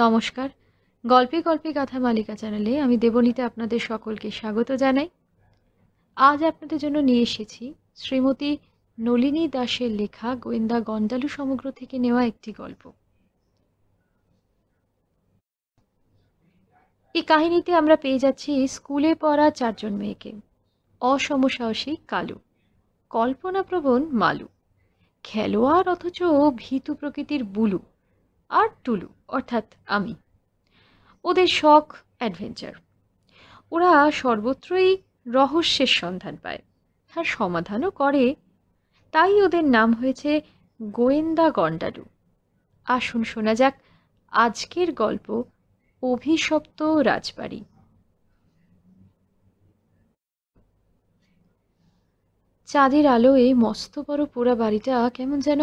নমস্কার গল্পে গল্পে গাথা মালিকা চ্যানেলে আমি দেবনীতে আপনাদের সকলকে স্বাগত জানাই আজ আপনাদের জন্য নিয়ে এসেছি শ্রীমতী নলিনী দাসের লেখা গোয়েন্দা গন্ডালু সমগ্র থেকে নেওয়া একটি গল্প এই কাহিনীতে আমরা পেয়ে যাচ্ছি স্কুলে পড়া চারজন মেয়েকে অসমসাহসী কালু কল্পনাপ্রবণ মালু খেলোয়াড় অথচ ভীতু প্রকৃতির বুলু আর টুলু অর্থাৎ আমি ওদের শখ অ্যাডভেঞ্চার ওরা সর্বত্রই রহস্যের সন্ধান পায় তার সমাধানও করে তাই ওদের নাম হয়েছে গোয়েন্দা গন্ডারু আসুন শোনা যাক আজকের গল্প অভিশপ্ত রাজবাড়ি চাঁদের আলোয় মস্ত বড় পোড়া বাড়িটা কেমন যেন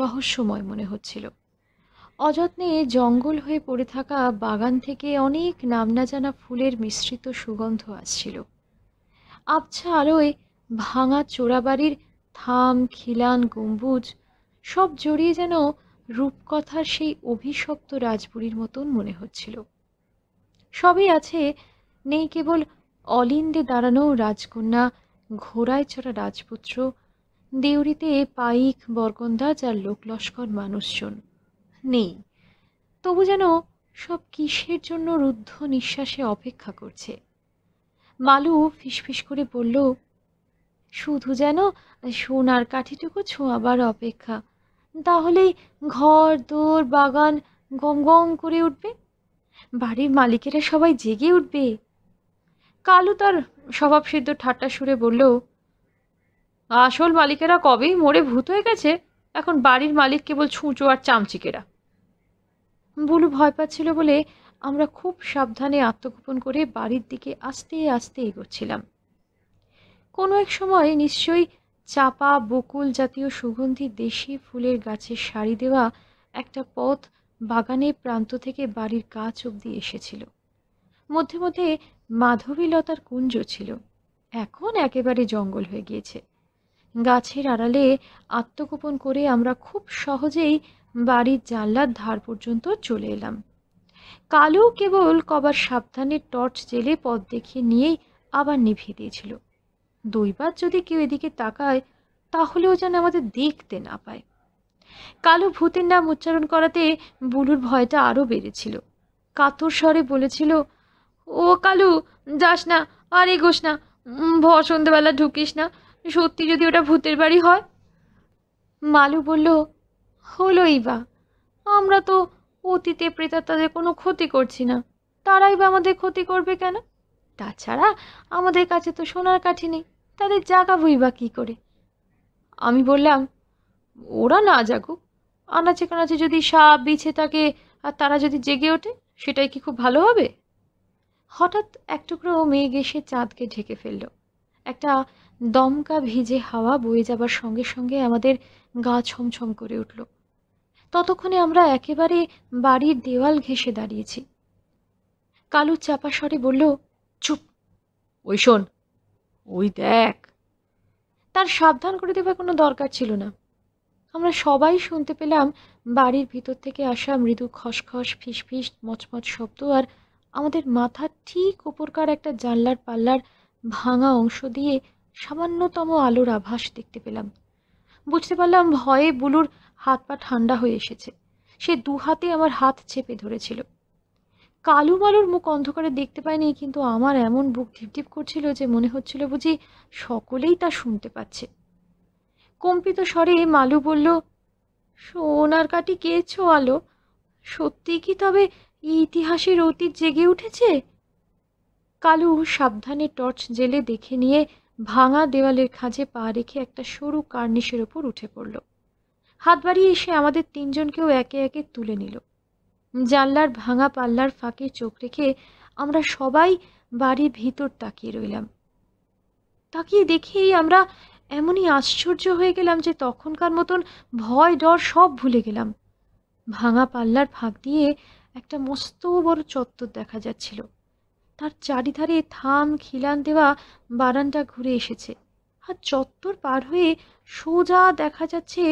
রহস্যময় মনে হচ্ছিল অযত্নে জঙ্গল হয়ে পড়ে থাকা বাগান থেকে অনেক নাম না জানা ফুলের মিশ্রিত সুগন্ধ আসছিল আবছা আলোয় ভাঙা চোরাবাড়ির থাম খিলান গম্বুজ সব জড়িয়ে যেন রূপকথার সেই অভিশপ্ত রাজপুরীর মতন মনে হচ্ছিল সবই আছে নেই কেবল অলিন্দে দাঁড়ানো রাজকন্যা ঘোড়ায় চড়া রাজপুত্র দেউরিতে পাইক বরকন্দা যার লোকলস্কর মানুষজন নেই তবু যেন সব কিসের জন্য রুদ্ধ নিঃশ্বাসে অপেক্ষা করছে মালু ফিসফিস করে বলল শুধু যেন সোনার কাঠিটুকু ছোঁয়াবার অপেক্ষা তাহলেই ঘর দোর বাগান গম গম করে উঠবে বাড়ির মালিকেরা সবাই জেগে উঠবে কালু তার স্বভাব সিদ্ধ ঠাট্টা সুরে বলল আসল মালিকেরা কবেই মরে ভূত হয়ে গেছে এখন বাড়ির মালিক কেবল ছুঁচো আর চামচিকেরা বুলু ভয় পাচ্ছিল বলে আমরা খুব সাবধানে আত্মগোপন করে বাড়ির দিকে আস্তে আস্তে এগোচ্ছিলাম কোনো এক সময় নিশ্চয়ই চাপা বকুল জাতীয় সুগন্ধি দেশি ফুলের গাছের সারি দেওয়া একটা পথ বাগানের প্রান্ত থেকে বাড়ির গাছ অবধি এসেছিল মধ্যে মধ্যে মাধবীলতার কুঞ্জ ছিল এখন একেবারে জঙ্গল হয়ে গিয়েছে গাছের আড়ালে আত্মগোপন করে আমরা খুব সহজেই বাড়ির জানলার ধার পর্যন্ত চলে এলাম কালো কেবল কবার সাবধানে টর্চ জেলে পথ দেখিয়ে নিয়েই আবার নিভিয়ে দিয়েছিল দুইবার যদি কেউ এদিকে তাকায় তাহলেও যেন আমাদের দেখতে না পায় কালো ভূতের নাম উচ্চারণ করাতে বুলুর ভয়টা আরও বেড়েছিল কাতর স্বরে বলেছিল ও কালু যাস না আর এগোস না ভর সন্ধ্যেবেলা ঢুকিস না সত্যি যদি ওটা ভূতের বাড়ি হয় মালু বলল হলোই বা আমরা তো অতীতে প্রেতাত্মাদের কোনো ক্ষতি করছি না তারাই বা আমাদের ক্ষতি করবে কেন তাছাড়া আমাদের কাছে তো সোনার কাঠি নেই তাদের জাগাবই বা কী করে আমি বললাম ওরা না জাগুক আনাচে কানাচে যদি সাপ বিছে থাকে আর তারা যদি জেগে ওঠে সেটাই কি খুব ভালো হবে হঠাৎ এক টুকরো মেঘ এসে চাঁদকে ঢেকে ফেলল একটা দমকা ভিজে হাওয়া বয়ে যাবার সঙ্গে সঙ্গে আমাদের গা ছমছম করে উঠল ততক্ষণে আমরা একেবারে বাড়ির দেওয়াল ঘেঁষে দাঁড়িয়েছি কালু চাপা স্বরে বলল চুপ ওই শোন ওই দেখ তার সাবধান করে দেবার কোনো দরকার ছিল না আমরা সবাই শুনতে পেলাম বাড়ির ভিতর থেকে আসা মৃদু খসখস ফিসফিস মচমচ শব্দ আর আমাদের মাথার ঠিক উপরকার একটা জানলার পাল্লার ভাঙা অংশ দিয়ে সামান্যতম আলোর আভাস দেখতে পেলাম বুঝতে পারলাম ভয়ে বুলুর হাত পা ঠান্ডা হয়ে এসেছে সে দু হাতে আমার হাত চেপে ধরেছিল কালু মালুর মুখ অন্ধকারে দেখতে পায়নি কিন্তু আমার এমন বুক ঢিপ করছিল যে মনে হচ্ছিল বুঝি সকলেই তা শুনতে পাচ্ছে কম্পিত স্বরে মালু বলল সোনার কাটি কে আলো সত্যি কি তবে ইতিহাসের অতীত জেগে উঠেছে কালু সাবধানে টর্চ জেলে দেখে নিয়ে ভাঙা দেওয়ালের খাঁজে পা রেখে একটা সরু কার্নিশের ওপর উঠে পড়ল হাত বাড়িয়ে এসে আমাদের তিনজনকেও একে একে তুলে নিল জানলার ভাঙা পাল্লার ফাঁকে চোখ রেখে আমরা সবাই বাড়ির ভিতর তাকিয়ে রইলাম তাকিয়ে দেখেই আমরা এমনই আশ্চর্য হয়ে গেলাম যে তখনকার মতন ভয় ডর সব ভুলে গেলাম ভাঙা পাল্লার ফাঁক দিয়ে একটা মস্ত বড় চত্বর দেখা যাচ্ছিল তার চারিধারে থাম খিলান দেওয়া বারান্দা ঘুরে এসেছে আর চত্বর পার হয়ে সোজা দেখা যাচ্ছে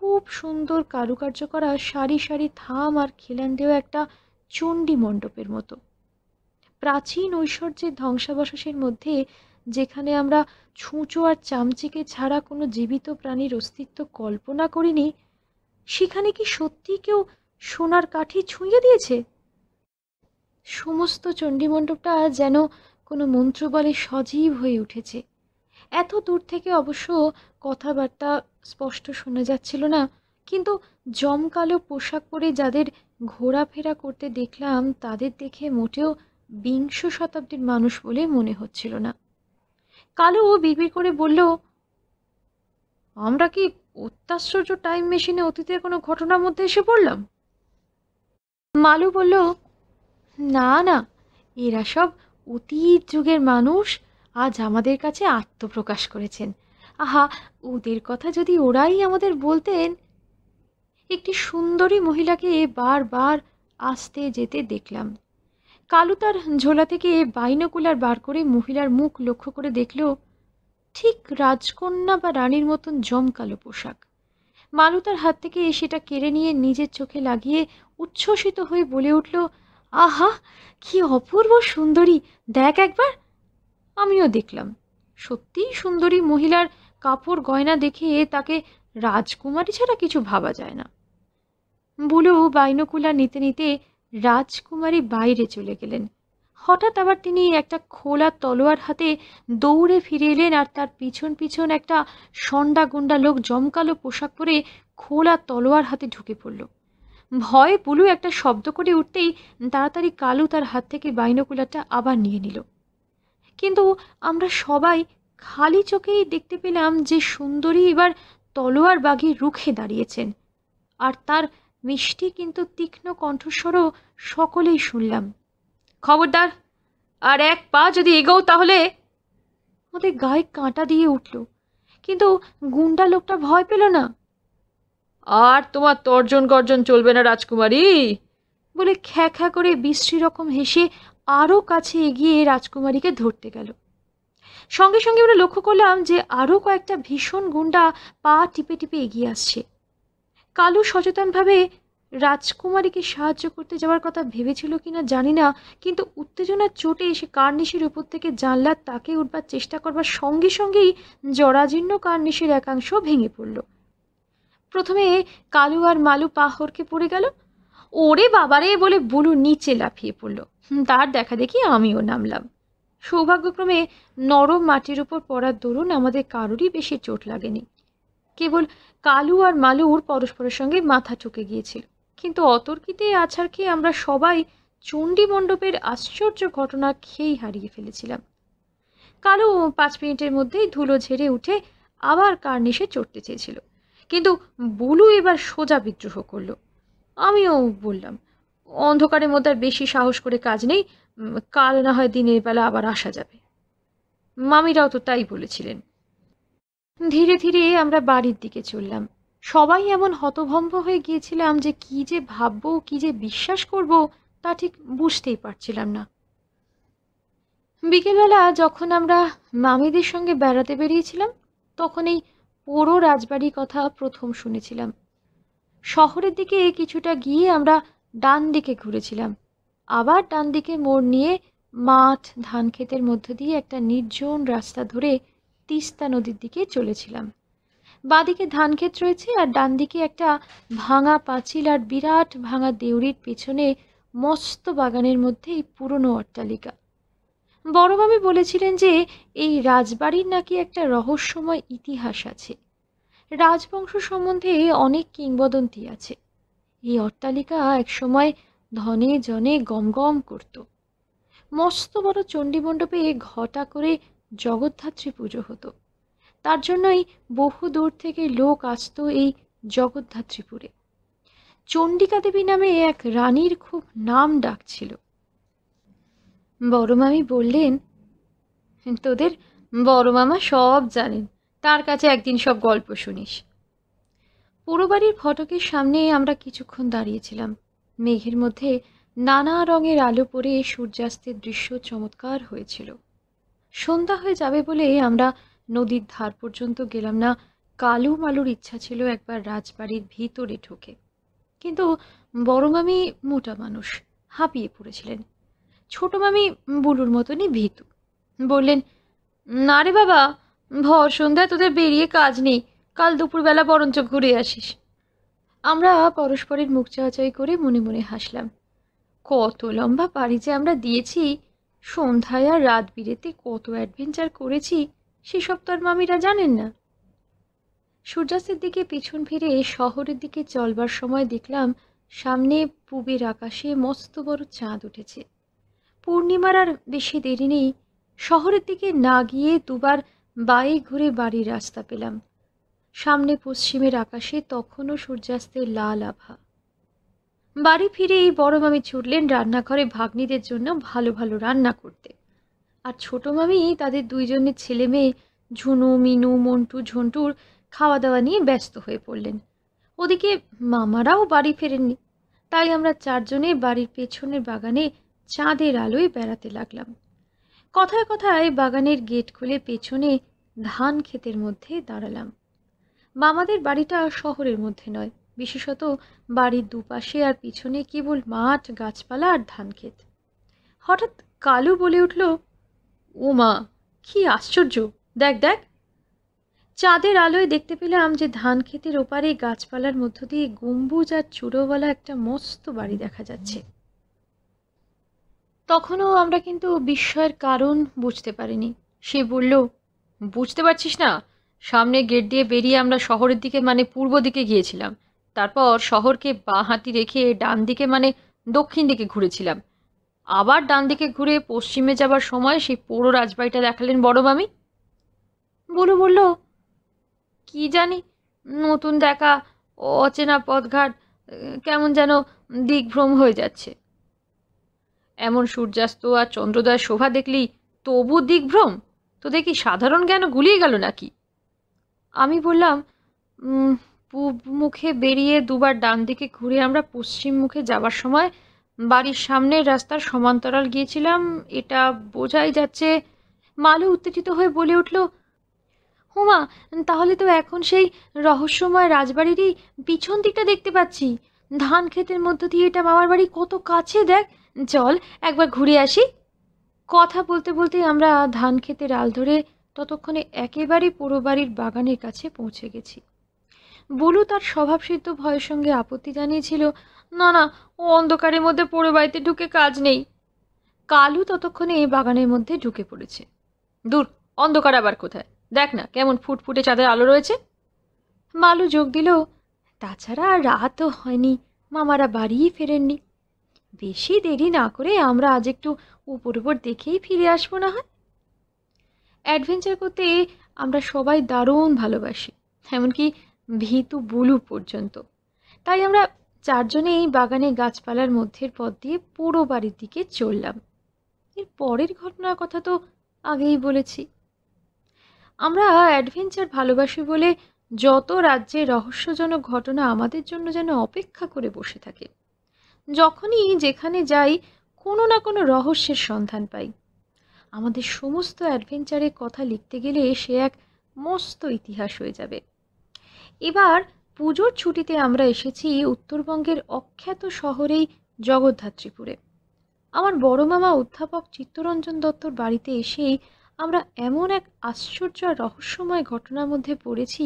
খুব সুন্দর কারুকার্য করা সারি সারি থাম আর খিলান দেওয়া একটা চণ্ডী মণ্ডপের মতো প্রাচীন ঐশ্বর্যের ধ্বংসাবশেষের মধ্যে যেখানে আমরা ছুঁচো আর চামচিকে ছাড়া কোনো জীবিত প্রাণীর অস্তিত্ব কল্পনা করিনি সেখানে কি সত্যি কেউ সোনার কাঠি ছুঁয়ে দিয়েছে সমস্ত চণ্ডীমণ্ডপটা যেন কোনো মন্ত্রবলে সজীব হয়ে উঠেছে এত দূর থেকে অবশ্য কথাবার্তা স্পষ্ট শোনা যাচ্ছিল না কিন্তু জমকালো পোশাক পরে যাদের ঘোরাফেরা করতে দেখলাম তাদের দেখে মোটেও বিংশ শতাব্দীর মানুষ বলে মনে হচ্ছিল না কালো ও বিবি করে বলল আমরা কি অত্যাশ্চর্য টাইম মেশিনে অতীতের কোনো ঘটনার মধ্যে এসে পড়লাম মালু বলল না না এরা সব অতীত যুগের মানুষ আজ আমাদের কাছে আত্মপ্রকাশ করেছেন আহা ওদের কথা যদি ওরাই আমাদের বলতেন একটি সুন্দরী মহিলাকে বারবার আসতে যেতে দেখলাম কালু তার ঝোলা থেকে বাইনকুলার বার করে মহিলার মুখ লক্ষ্য করে দেখল ঠিক রাজকন্যা বা রানীর মতন জমকালো পোশাক মালু তার হাত থেকে সেটা কেড়ে নিয়ে নিজের চোখে লাগিয়ে উচ্ছ্বসিত হয়ে বলে উঠল আহা কি অপূর্ব সুন্দরী দেখ একবার আমিও দেখলাম সত্যিই সুন্দরী মহিলার কাপড় গয়না দেখে তাকে রাজকুমারী ছাড়া কিছু ভাবা যায় না বুলু বাইনকুলা নিতে নিতে রাজকুমারী বাইরে চলে গেলেন হঠাৎ আবার তিনি একটা খোলা তলোয়ার হাতে দৌড়ে ফিরে এলেন আর তার পিছন পিছন একটা সন্ডা গুন্ডা লোক জমকালো পোশাক পরে খোলা তলোয়ার হাতে ঢুকে পড়ল ভয়ে বুলু একটা শব্দ করে উঠতেই তাড়াতাড়ি কালু তার হাত থেকে বাইনকুলারটা আবার নিয়ে নিল কিন্তু আমরা সবাই খালি চোখেই দেখতে পেলাম যে সুন্দরী এবার তলোয়ার বাঘে রুখে দাঁড়িয়েছেন আর তার মিষ্টি কিন্তু তীক্ষ্ণ কণ্ঠস্বরও সকলেই শুনলাম খবরদার আর এক পা যদি এগোও তাহলে ওদের গায়ে কাঁটা দিয়ে উঠল কিন্তু গুন্ডা লোকটা ভয় পেল না আর তোমার তর্জন গর্জন চলবে না রাজকুমারী বলে খ্যা খ্যা করে বিশ্রী রকম হেসে আরও কাছে এগিয়ে রাজকুমারীকে ধরতে গেল সঙ্গে সঙ্গে আমরা লক্ষ্য করলাম যে আরও কয়েকটা ভীষণ গুন্ডা পা টিপে টিপে এগিয়ে আসছে কালু সচেতনভাবে রাজকুমারীকে সাহায্য করতে যাওয়ার কথা ভেবেছিল কিনা জানি না কিন্তু উত্তেজনার চোটে সে কার্নিশের উপর থেকে জানলার তাকে উঠবার চেষ্টা করবার সঙ্গে সঙ্গেই জরাজীর্ণ কার্নিশের একাংশ ভেঙে পড়ল প্রথমে কালু আর মালু পাহরকে পড়ে গেল ওরে বাবারে বলে বুলু নিচে লাফিয়ে পড়ল তার দেখা দেখি আমিও নামলাম সৌভাগ্যক্রমে নরম মাটির উপর পড়ার দরুন আমাদের কারোরই বেশি চোট লাগেনি কেবল কালু আর মালুর পরস্পরের সঙ্গে মাথা চুকে গিয়েছিল কিন্তু অতর্কিতে আছাড় খেয়ে আমরা সবাই চণ্ডী মণ্ডপের আশ্চর্য ঘটনা খেয়েই হারিয়ে ফেলেছিলাম কালু পাঁচ মিনিটের মধ্যেই ধুলো ঝেড়ে উঠে আবার কার্নিশে চড়তে চেয়েছিল কিন্তু বুলু এবার সোজা বিদ্রোহ করলো আমিও বললাম অন্ধকারের মধ্যে আর বেশি সাহস করে কাজ নেই কাল না হয় দিনের বেলা আবার আসা যাবে মামিরাও তো তাই বলেছিলেন ধীরে ধীরে আমরা বাড়ির দিকে চললাম সবাই এমন হতভম্ব হয়ে গিয়েছিলাম যে কি যে ভাবব কি যে বিশ্বাস করব তা ঠিক বুঝতেই পারছিলাম না বিকেলবেলা যখন আমরা মামিদের সঙ্গে বেড়াতে বেরিয়েছিলাম তখন এই পোড়ো রাজবাড়ির কথা প্রথম শুনেছিলাম শহরের দিকে কিছুটা গিয়ে আমরা ডান দিকে ঘুরেছিলাম আবার ডান দিকে মোড় নিয়ে মাঠ ধান খেতের মধ্য দিয়ে একটা নির্জন রাস্তা ধরে তিস্তা নদীর দিকে চলেছিলাম বাঁদিকে ধান ক্ষেত রয়েছে আর ডান দিকে একটা ভাঙা পাঁচিল আর বিরাট ভাঙা দেউড়ির পেছনে মস্ত বাগানের মধ্যে এই পুরনো অট্টালিকা বড়বাবু বলেছিলেন যে এই রাজবাড়ির নাকি একটা রহস্যময় ইতিহাস আছে রাজবংশ সম্বন্ধে অনেক কিংবদন্তি আছে এই অট্টালিকা একসময় ধনে জনে গমগম করত মস্ত বড় চণ্ডীমণ্ডপে ঘটা করে জগদ্ধাত্রী পুজো হতো তার জন্যই বহু দূর থেকে লোক আসত এই জগদ্ধাত্রীপুরে চণ্ডিকা দেবী নামে এক রানীর খুব নাম ডাকছিল বড়মামি বললেন তোদের বড়মামা সব জানেন তার কাছে একদিন সব গল্প শুনিস পুরো বাড়ির ফটকের সামনে আমরা কিছুক্ষণ দাঁড়িয়েছিলাম মেঘের মধ্যে নানা রঙের আলো পরে সূর্যাস্তের দৃশ্য চমৎকার হয়েছিল সন্ধ্যা হয়ে যাবে বলে আমরা নদীর ধার পর্যন্ত গেলাম না কালু মালুর ইচ্ছা ছিল একবার রাজবাড়ির ভিতরে ঢোকে কিন্তু বড় মামি মোটা মানুষ হাঁপিয়ে পড়েছিলেন ছোট মামি বুলুর মতনই ভীতু বললেন না রে বাবা ভর সন্ধ্যায় তোদের বেরিয়ে কাজ নেই কাল দুপুরবেলা বরঞ্চ ঘুরে আসিস আমরা পরস্পরের মুখ চাচাই করে মনে মনে হাসলাম কত লম্বা পাড়ি যে আমরা দিয়েছি সন্ধ্যায় আর রাত বিরেতে কত অ্যাডভেঞ্চার করেছি সেসব তো আর মামিরা জানেন না সূর্যাস্তের দিকে পিছন ফিরে শহরের দিকে চলবার সময় দেখলাম সামনে পুবের আকাশে মস্ত বড় চাঁদ উঠেছে পূর্ণিমার আর বেশি দেরি নেই শহরের দিকে না গিয়ে দুবার বাই ঘুরে বাড়ির রাস্তা পেলাম সামনে পশ্চিমের আকাশে তখনও সূর্যাস্তের লাল আভা বাড়ি ফিরে এই বড় মামি ছুটলেন রান্নাঘরে ভাগ্নিদের জন্য ভালো ভালো রান্না করতে আর ছোট মামি তাদের দুইজনের ছেলে মেয়ে ঝুনু মিনু মন্টু ঝন্টুর খাওয়া দাওয়া নিয়ে ব্যস্ত হয়ে পড়লেন ওদিকে মামারাও বাড়ি ফেরেননি তাই আমরা চারজনে বাড়ির পেছনের বাগানে চাঁদের আলোয় বেড়াতে লাগলাম কথায় কথায় বাগানের গেট খুলে পেছনে ধান ক্ষেতের মধ্যে দাঁড়ালাম মামাদের বাড়িটা শহরের মধ্যে নয় বিশেষত বাড়ির দুপাশে আর পিছনে কেবল মাঠ গাছপালা আর ধানক্ষেত হঠাৎ কালু বলে উঠল ও মা কি আশ্চর্য দেখ দেখ চাঁদের আলোয় দেখতে পেলাম যে ধান খেতের ওপারে গাছপালার মধ্য দিয়ে গম্বুজ আর চুড়োওয়ালা একটা মস্ত বাড়ি দেখা যাচ্ছে তখনও আমরা কিন্তু বিস্ময়ের কারণ বুঝতে পারিনি সে বলল বুঝতে পারছিস না সামনে গেট দিয়ে বেরিয়ে আমরা শহরের দিকে মানে পূর্ব দিকে গিয়েছিলাম তারপর শহরকে বাঁ হাতি রেখে ডান দিকে মানে দক্ষিণ দিকে ঘুরেছিলাম আবার ডান দিকে ঘুরে পশ্চিমে যাবার সময় সেই পৌর রাজবাড়িটা দেখালেন বড় মামি বলু বলল কি জানি নতুন দেখা অচেনা পথঘাট কেমন যেন দিকভ্রম হয়ে যাচ্ছে এমন সূর্যাস্ত আর চন্দ্রোদয় শোভা দেখলি তবু দিকভ্রম তো দেখি সাধারণ জ্ঞান গুলিয়ে গেল নাকি আমি বললাম পূব মুখে বেরিয়ে দুবার ডান দিকে ঘুরে আমরা পশ্চিম মুখে যাবার সময় বাড়ির সামনের রাস্তার সমান্তরাল গিয়েছিলাম এটা বোঝাই যাচ্ছে মালু উত্তেজিত হয়ে বলে উঠল হুমা তাহলে তো এখন সেই রহস্যময় রাজবাড়িরই পিছন দিকটা দেখতে পাচ্ছি ধান ক্ষেতের মধ্য দিয়ে এটা মামার বাড়ি কত কাছে দেখ চল একবার ঘুরে আসি কথা বলতে বলতে আমরা ধান ক্ষেতের আল ধরে ততক্ষণে একেবারে পুরো বাড়ির বাগানের কাছে পৌঁছে গেছি বলু তার স্বভাবসিদ্ধ ভয়ের সঙ্গে আপত্তি জানিয়েছিল না না ও অন্ধকারের মধ্যে পুরো বাড়িতে ঢুকে কাজ নেই কালু ততক্ষণে এই বাগানের মধ্যে ঢুকে পড়েছে দূর অন্ধকার আবার কোথায় দেখ না কেমন ফুটফুটে চাঁদের আলো রয়েছে মালু যোগ দিল তাছাড়া রাতও হয়নি মামারা বাড়িই ফেরেননি বেশি দেরি না করে আমরা আজ একটু উপর উপর দেখেই ফিরে আসবো না হয় অ্যাডভেঞ্চার করতে আমরা সবাই দারুণ ভালোবাসি এমনকি ভীতু বুলু পর্যন্ত তাই আমরা চারজনেই বাগানে গাছপালার মধ্যের পথ দিয়ে পুরো বাড়ির দিকে চললাম এর পরের ঘটনার কথা তো আগেই বলেছি আমরা অ্যাডভেঞ্চার ভালোবাসি বলে যত রাজ্যে রহস্যজনক ঘটনা আমাদের জন্য যেন অপেক্ষা করে বসে থাকে যখনই যেখানে যাই কোনো না কোনো রহস্যের সন্ধান পাই আমাদের সমস্ত অ্যাডভেঞ্চারের কথা লিখতে গেলে সে এক মস্ত ইতিহাস হয়ে যাবে এবার পুজোর ছুটিতে আমরা এসেছি উত্তরবঙ্গের অখ্যাত শহরেই জগদ্ধাত্রীপুরে আমার বড় মামা অধ্যাপক চিত্তরঞ্জন দত্তর বাড়িতে এসেই আমরা এমন এক আশ্চর্য রহস্যময় ঘটনার মধ্যে পড়েছি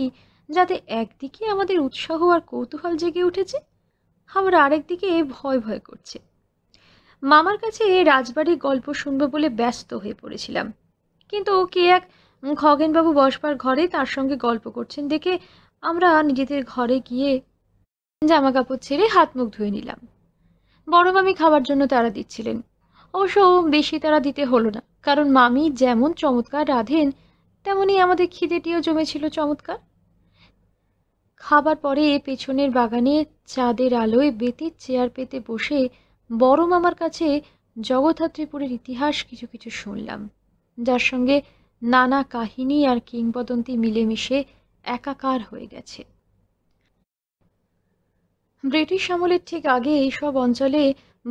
যাতে একদিকে আমাদের উৎসাহ আর কৌতূহল জেগে উঠেছে আবার আরেকদিকে ভয় ভয় করছে মামার কাছে রাজবাড়ির গল্প শুনব বলে ব্যস্ত হয়ে পড়েছিলাম কিন্তু কে এক খগেনবাবু বসবার ঘরে তার সঙ্গে গল্প করছেন দেখে আমরা নিজেদের ঘরে গিয়ে জামা কাপড় ছেড়ে হাত মুখ ধুয়ে নিলাম বড় মামি খাবার জন্য তারা দিচ্ছিলেন অবশ্য বেশি তারা দিতে হলো না কারণ মামি যেমন চমৎকার রাঁধেন তেমনি আমাদের খিদেটিও জমেছিল চমৎকার খাবার পরে পেছনের বাগানে চাঁদের আলোয় বেতের চেয়ার পেতে বসে বড় মামার কাছে জগদ্ধাত্রীপুরের ইতিহাস কিছু কিছু শুনলাম যার সঙ্গে নানা কাহিনী আর কিংবদন্তি মিলেমিশে একাকার হয়ে গেছে ব্রিটিশ আমলের ঠিক আগে এইসব অঞ্চলে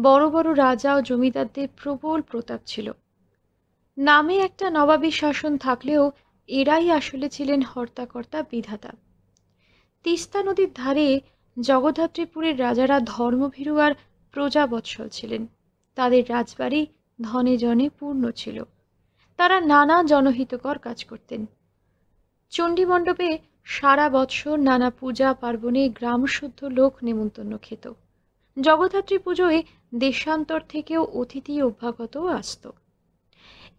বড় বড় রাজা ও জমিদারদের প্রবল প্রতাপ ছিল নামে একটা নবাবী শাসন থাকলেও এরাই আসলে ছিলেন হর্তাকর্তা বিধাতা তিস্তা নদীর ধারে জগদ্ধাত্রীপুরের রাজারা ধর্মভীরু আর প্রজাবৎসল ছিলেন তাদের রাজবাড়ি ধনে জনে পূর্ণ ছিল তারা নানা জনহিতকর কাজ করতেন চণ্ডী মণ্ডপে সারা বৎসর নানা পূজা পার্বণে গ্রামশুদ্ধ লোক নেমন্তন্ন খেত জগদ্ধাত্রী পুজোয় দেশান্তর থেকেও অতিথি অভ্যাগত আসত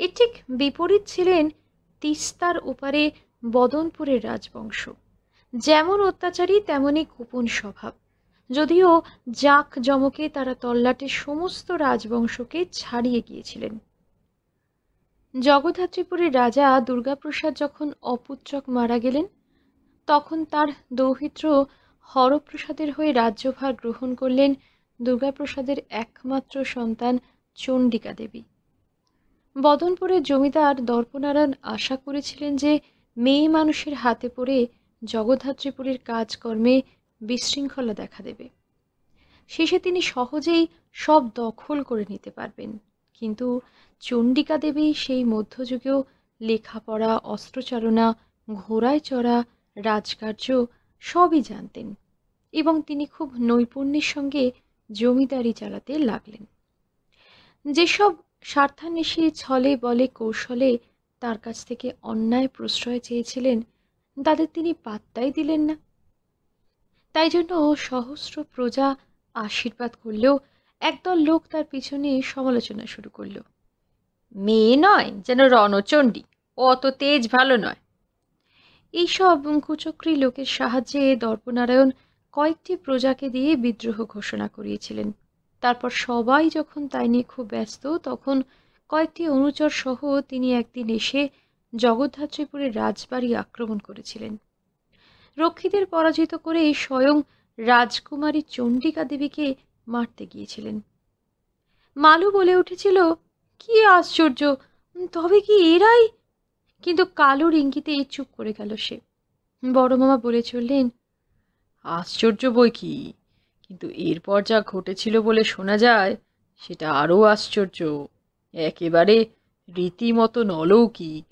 এর ঠিক বিপরীত ছিলেন তিস্তার ওপারে বদনপুরের রাজবংশ যেমন অত্যাচারী তেমনই গোপন স্বভাব যদিও জাক জমকে তারা তল্লাটে সমস্ত রাজবংশকে ছাড়িয়ে গিয়েছিলেন জগদ্ধাত্রীপুরের রাজা দুর্গাপ্রসাদ যখন অপুত্রক মারা গেলেন তখন তার দৌহিত্র হরপ্রসাদের হয়ে রাজ্যভার গ্রহণ করলেন দুর্গাপ্রসাদের একমাত্র সন্তান চণ্ডিকা দেবী বদনপুরের জমিদার দর্পনারায়ণ আশা করেছিলেন যে মেয়ে মানুষের হাতে পড়ে জগদ্ধাত্রীপুরের কাজকর্মে বিশৃঙ্খলা দেখা দেবে শেষে তিনি সহজেই সব দখল করে নিতে পারবেন কিন্তু চণ্ডিকা দেবী সেই মধ্যযুগেও লেখাপড়া অস্ত্রচালনা ঘোড়ায় চড়া রাজকার্য সবই জানতেন এবং তিনি খুব নৈপুণ্যের সঙ্গে জমিদারি চালাতে লাগলেন যেসব স্বার্থান্বেষী ছলে বলে কৌশলে তার কাছ থেকে অন্যায় প্রশ্রয় চেয়েছিলেন তাদের তিনি পাত্তাই দিলেন না তাই জন্য সহস্র প্রজা আশীর্বাদ করলেও একদল লোক তার পিছনে সমালোচনা শুরু করল মেয়ে নয় যেন রণচণ্ডী অত তেজ ভালো নয় এইসব কুচক্রী লোকের সাহায্যে দর্পনারায়ণ কয়েকটি প্রজাকে দিয়ে বিদ্রোহ ঘোষণা করিয়েছিলেন তারপর সবাই যখন তাই নিয়ে খুব ব্যস্ত তখন কয়েকটি অনুচর সহ তিনি একদিন এসে জগদ্ধাত্রীপুরের রাজবাড়ি আক্রমণ করেছিলেন রক্ষীদের পরাজিত করে স্বয়ং রাজকুমারী চণ্ডিকা দেবীকে মারতে গিয়েছিলেন মালু বলে উঠেছিল কি আশ্চর্য তবে কি এরাই কিন্তু কালোর ইঙ্গিতে চুপ করে গেল সে বড় মামা বলে চললেন আশ্চর্য বই কি কিন্তু এরপর যা ঘটেছিল বলে শোনা যায় সেটা আরও আশ্চর্য একেবারে রীতিমতো নলৌকিক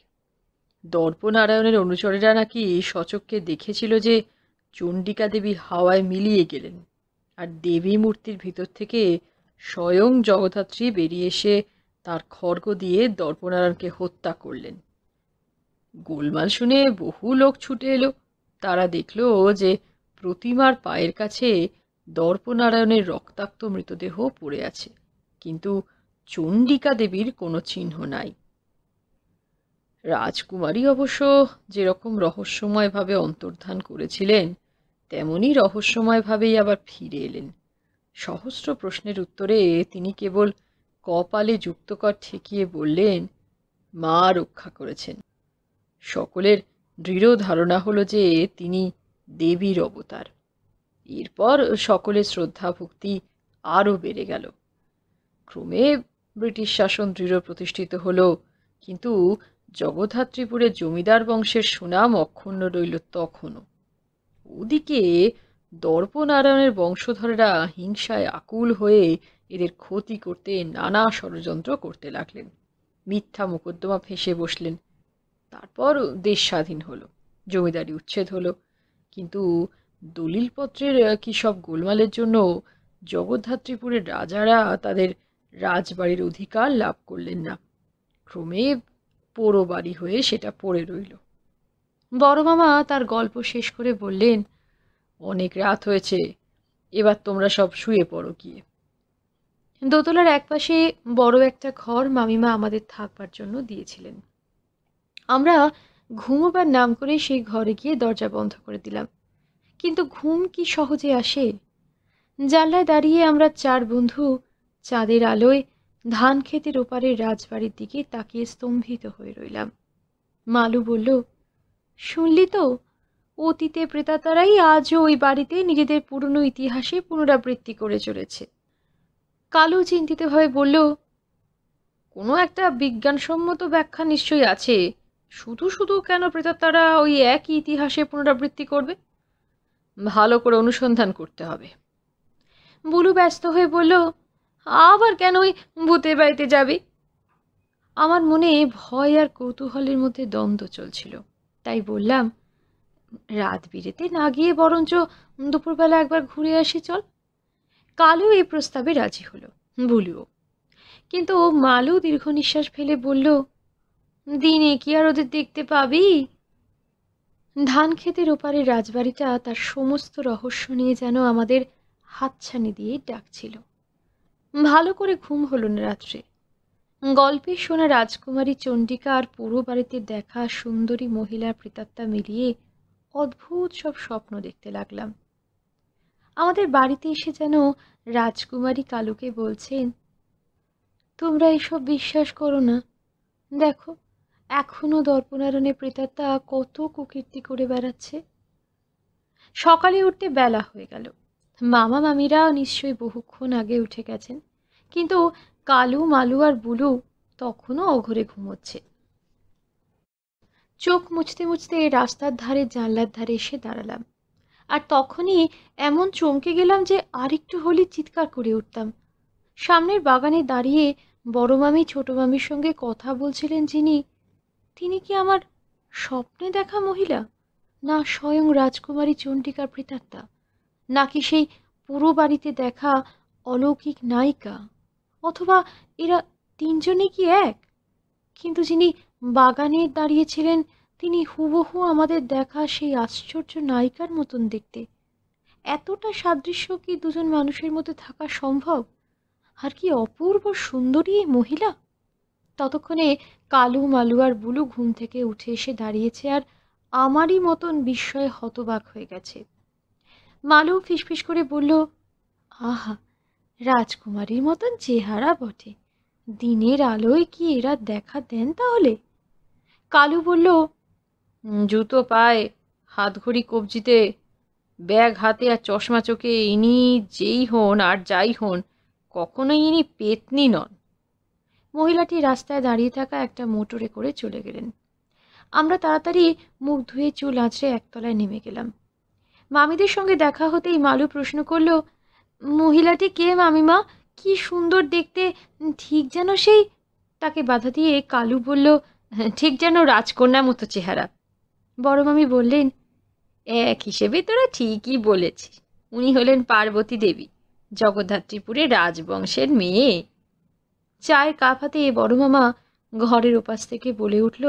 দর্পনারায়ণের অনুচরেরা নাকি সচককে দেখেছিল যে চণ্ডিকা দেবী হাওয়ায় মিলিয়ে গেলেন আর দেবী মূর্তির ভিতর থেকে স্বয়ং জগদ্ধাত্রী বেরিয়ে এসে তার খর্গ দিয়ে দর্পনারায়ণকে হত্যা করলেন গোলমাল শুনে বহু লোক ছুটে এলো তারা দেখল যে প্রতিমার পায়ের কাছে দর্পনারায়ণের রক্তাক্ত মৃতদেহ পড়ে আছে কিন্তু চণ্ডিকা দেবীর কোনো চিহ্ন নাই রাজকুমারী অবশ্য যেরকম রহস্যময়ভাবে অন্তর্ধান করেছিলেন তেমনি রহস্যময়ভাবেই আবার ফিরে এলেন সহস্র প্রশ্নের উত্তরে তিনি কেবল কপালে যুক্তকর ঠেকিয়ে বললেন মা রক্ষা করেছেন সকলের দৃঢ় ধারণা হলো যে তিনি দেবীর অবতার এরপর সকলের শ্রদ্ধাভক্তি আরও বেড়ে গেল ক্রমে ব্রিটিশ শাসন দৃঢ় প্রতিষ্ঠিত হলো কিন্তু জগধাত্রীপুরে জমিদার বংশের সুনাম অক্ষুণ্ণ রইল তখনও ওদিকে দর্পনারায়ণের বংশধরেরা হিংসায় আকুল হয়ে এদের ক্ষতি করতে নানা ষড়যন্ত্র করতে লাগলেন মিথ্যা মোকদ্দমা ফেসে বসলেন তারপর দেশ স্বাধীন হলো জমিদারি উচ্ছেদ হলো কিন্তু দলিলপত্রের কী সব গোলমালের জন্য জগদ্ধাত্রীপুরের রাজারা তাদের রাজবাড়ির অধিকার লাভ করলেন না ক্রমে পোড়ো বাড়ি হয়ে সেটা পড়ে রইল বড় মামা তার গল্প শেষ করে বললেন অনেক রাত হয়েছে এবার তোমরা সব শুয়ে পড়ো গিয়ে দোতলার একপাশে বড় একটা ঘর মামিমা আমাদের থাকবার জন্য দিয়েছিলেন আমরা ঘুমোবার নাম করে সেই ঘরে গিয়ে দরজা বন্ধ করে দিলাম কিন্তু ঘুম কি সহজে আসে জানলায় দাঁড়িয়ে আমরা চার বন্ধু চাঁদের আলোয় ধান খেতের ওপারের রাজবাড়ির দিকে তাকিয়ে স্তম্ভিত হয়ে রইলাম মালু বলল শুনলি তো অতীতে প্রেতাতারাই আজও ওই বাড়িতে নিজেদের পুরনো ইতিহাসে পুনরাবৃত্তি করে চলেছে কালু চিন্তিতভাবে বলল কোনো একটা বিজ্ঞানসম্মত ব্যাখ্যা নিশ্চয়ই আছে শুধু শুধু কেন প্রেতাতারা ওই একই ইতিহাসে পুনরাবৃত্তি করবে ভালো করে অনুসন্ধান করতে হবে বুলু ব্যস্ত হয়ে বলল আবার কেন ওই ভূতের বাড়িতে যাবি আমার মনে ভয় আর কৌতূহলের মধ্যে দ্বন্দ্ব চলছিল তাই বললাম রাত বিরেতে না গিয়ে বরঞ্চ দুপুরবেলা একবার ঘুরে আসি চল কালও এই প্রস্তাবে রাজি হলো বলিও কিন্তু মালু দীর্ঘ নিঃশ্বাস ফেলে বলল দিনে কি আর ওদের দেখতে পাবি ধান খেতের ওপারের রাজবাড়িটা তার সমস্ত রহস্য নিয়ে যেন আমাদের হাতছানি দিয়ে ডাকছিল ভালো করে ঘুম হল না রাত্রে গল্পে শোনা রাজকুমারী চণ্ডিকা আর পুরো বাড়িতে দেখা সুন্দরী মহিলার প্রেতাত্মা মিলিয়ে অদ্ভুত সব স্বপ্ন দেখতে লাগলাম আমাদের বাড়িতে এসে যেন রাজকুমারী কালুকে বলছেন তোমরা এসব বিশ্বাস করো না দেখো এখনও দর্পনারণে প্রেতাত্মা কত কুকীর্তি করে বেড়াচ্ছে সকালে উঠতে বেলা হয়ে গেল মামা মামিরা নিশ্চয়ই বহুক্ষণ আগে উঠে গেছেন কিন্তু কালু মালু আর বুলু তখনও অঘরে ঘুমোচ্ছে চোখ মুছতে মুছতে রাস্তার ধারে জানলার ধারে এসে দাঁড়ালাম আর তখনই এমন চমকে গেলাম যে আরেকটু হলে চিৎকার করে উঠতাম সামনের বাগানে দাঁড়িয়ে বড় মামি ছোট মামির সঙ্গে কথা বলছিলেন যিনি তিনি কি আমার স্বপ্নে দেখা মহিলা না স্বয়ং রাজকুমারী চণ্ডিকা প্রেতাত্মা নাকি সেই পুরো বাড়িতে দেখা অলৌকিক নায়িকা অথবা এরা তিনজনে কি এক কিন্তু যিনি বাগানে দাঁড়িয়েছিলেন তিনি হুবহু আমাদের দেখা সেই আশ্চর্য নায়িকার মতন দেখতে এতটা সাদৃশ্য কি দুজন মানুষের মধ্যে থাকা সম্ভব আর কি অপূর্ব সুন্দরী এই মহিলা ততক্ষণে কালু মালু আর বুলু ঘুম থেকে উঠে এসে দাঁড়িয়েছে আর আমারই মতন বিস্ময়ে হতবাক হয়ে গেছে মালু ফিসফিস করে বলল আহা রাজকুমারীর মতন চেহারা বটে দিনের আলোয় কি এরা দেখা দেন তাহলে কালু বলল জুতো পায় হাত ঘড়ি কবজিতে ব্যাগ হাতে আর চশমা চোখে ইনি যেই হন আর যাই হন কখনোই ইনি পেতনি নন মহিলাটি রাস্তায় দাঁড়িয়ে থাকা একটা মোটরে করে চলে গেলেন আমরা তাড়াতাড়ি মুখ ধুয়ে চুল আঁচড়ে একতলায় নেমে গেলাম মামিদের সঙ্গে দেখা হতেই মালু প্রশ্ন করল মহিলাটি কে মামিমা কি সুন্দর দেখতে ঠিক যেন সেই তাকে বাধা দিয়ে কালু বলল ঠিক যেন রাজকন্যার মতো চেহারা বড় মামি বললেন এক হিসেবে তোরা ঠিকই বলেছিস উনি হলেন পার্বতী দেবী জগদ্ধাত্রীপুরে রাজবংশের মেয়ে চায়ের কাপ হাতে বড় মামা ঘরের ওপাশ থেকে বলে উঠল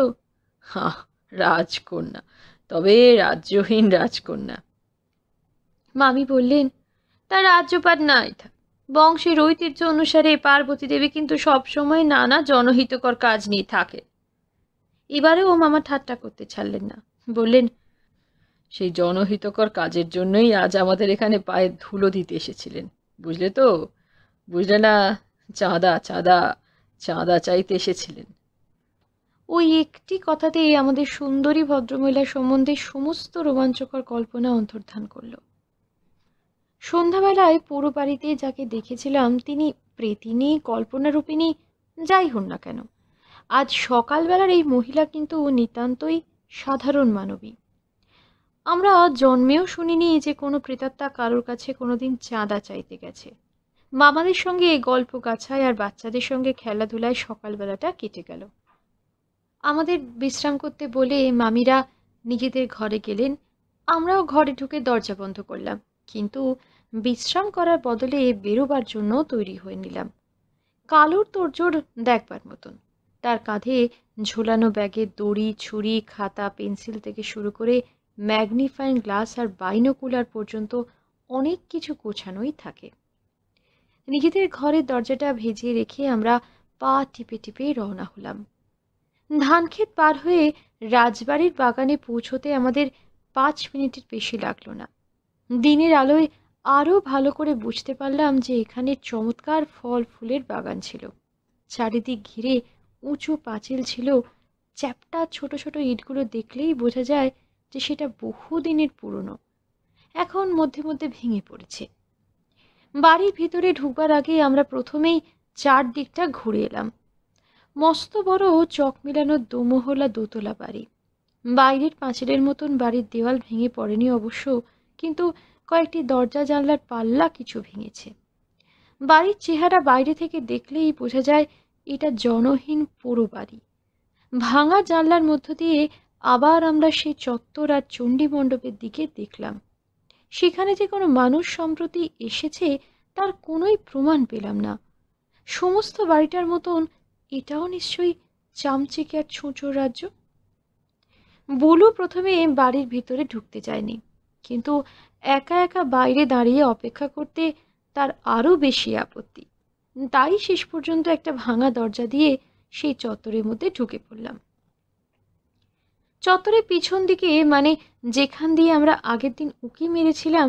হ্যাঁ রাজকন্যা তবে রাজ্যহীন রাজকন্যা মামি বললেন তা রাজ্যপাত নাই থাক বংশের ঐতিহ্য অনুসারে পার্বতী দেবী কিন্তু সবসময় নানা জনহিতকর কাজ নিয়ে থাকে এবারেও মামা ঠাট্টা করতে ছাড়লেন না বললেন সেই জনহিতকর কাজের জন্যই আজ আমাদের এখানে পায়ে ধুলো দিতে এসেছিলেন বুঝলে তো বুঝলে না চাঁদা চাঁদা চাঁদা চাইতে এসেছিলেন ওই একটি কথাতেই আমাদের সুন্দরী ভদ্রমহিলা সম্বন্ধে সমস্ত রোমাঞ্চকর কল্পনা অন্তর্ধান করলো সন্ধ্যাবেলায় পুরো বাড়িতে যাকে দেখেছিলাম তিনি প্রেতিনী কল্পনারূপিণী যাই হন না কেন আজ সকালবেলার এই মহিলা কিন্তু নিতান্তই সাধারণ মানবী আমরা জন্মেও শুনিনি যে কোনো প্রেতাত্মা কারোর কাছে কোনোদিন চাঁদা চাইতে গেছে মামাদের সঙ্গে গল্প গাছায় আর বাচ্চাদের সঙ্গে খেলাধুলায় সকালবেলাটা কেটে গেল আমাদের বিশ্রাম করতে বলে মামিরা নিজেদের ঘরে গেলেন আমরাও ঘরে ঢুকে দরজা বন্ধ করলাম কিন্তু বিশ্রাম করার বদলে বেরোবার জন্য তৈরি হয়ে নিলাম কালোর তোরজোর দেখবার মতন তার কাঁধে ঝোলানো ব্যাগে দড়ি ছুরি খাতা পেন্সিল থেকে শুরু করে ম্যাগনিফাইং গ্লাস আর বাইনোকুলার পর্যন্ত অনেক কিছু গোছানোই থাকে নিজেদের ঘরের দরজাটা ভেজিয়ে রেখে আমরা পা টিপে টিপে রওনা হলাম ধানক্ষেত পার হয়ে রাজবাড়ির বাগানে পৌঁছতে আমাদের পাঁচ মিনিটের বেশি লাগলো না দিনের আলোয় আরও ভালো করে বুঝতে পারলাম যে এখানে চমৎকার ফল ফুলের বাগান ছিল চারিদিক ঘিরে উঁচু পাঁচিল ছিল চ্যাপটা ছোট ছোট ইটগুলো দেখলেই বোঝা যায় যে সেটা বহুদিনের পুরনো এখন মধ্যে মধ্যে ভেঙে পড়েছে বাড়ির ভিতরে ঢুকবার আগে আমরা প্রথমেই চারদিকটা ঘুরে এলাম মস্ত বড় চক মিলানো দোমহলা দোতলা বাড়ি বাইরের পাঁচিলের মতন বাড়ির দেওয়াল ভেঙে পড়েনি অবশ্য কিন্তু কয়েকটি দরজা জানলার পাল্লা কিছু ভেঙেছে বাড়ির চেহারা বাইরে থেকে দেখলেই বোঝা যায় এটা জনহীন পুরো বাড়ি ভাঙা জানলার মধ্য দিয়ে আবার আমরা সেই চত্বর আর চণ্ডী মণ্ডপের দিকে দেখলাম সেখানে যে কোনো মানুষ সম্প্রতি এসেছে তার কোনোই প্রমাণ পেলাম না সমস্ত বাড়িটার মতন এটাও নিশ্চয়ই চামচিকে আর ছুঁচোর রাজ্য বলু প্রথমে বাড়ির ভিতরে ঢুকতে যায়নি কিন্তু একা একা বাইরে দাঁড়িয়ে অপেক্ষা করতে তার আরও বেশি আপত্তি তাই শেষ পর্যন্ত একটা ভাঙা দরজা দিয়ে সেই চত্বরের মধ্যে ঢুকে পড়লাম চত্বরের পিছন দিকে মানে যেখান দিয়ে আমরা আগের দিন উঁকি মেরেছিলাম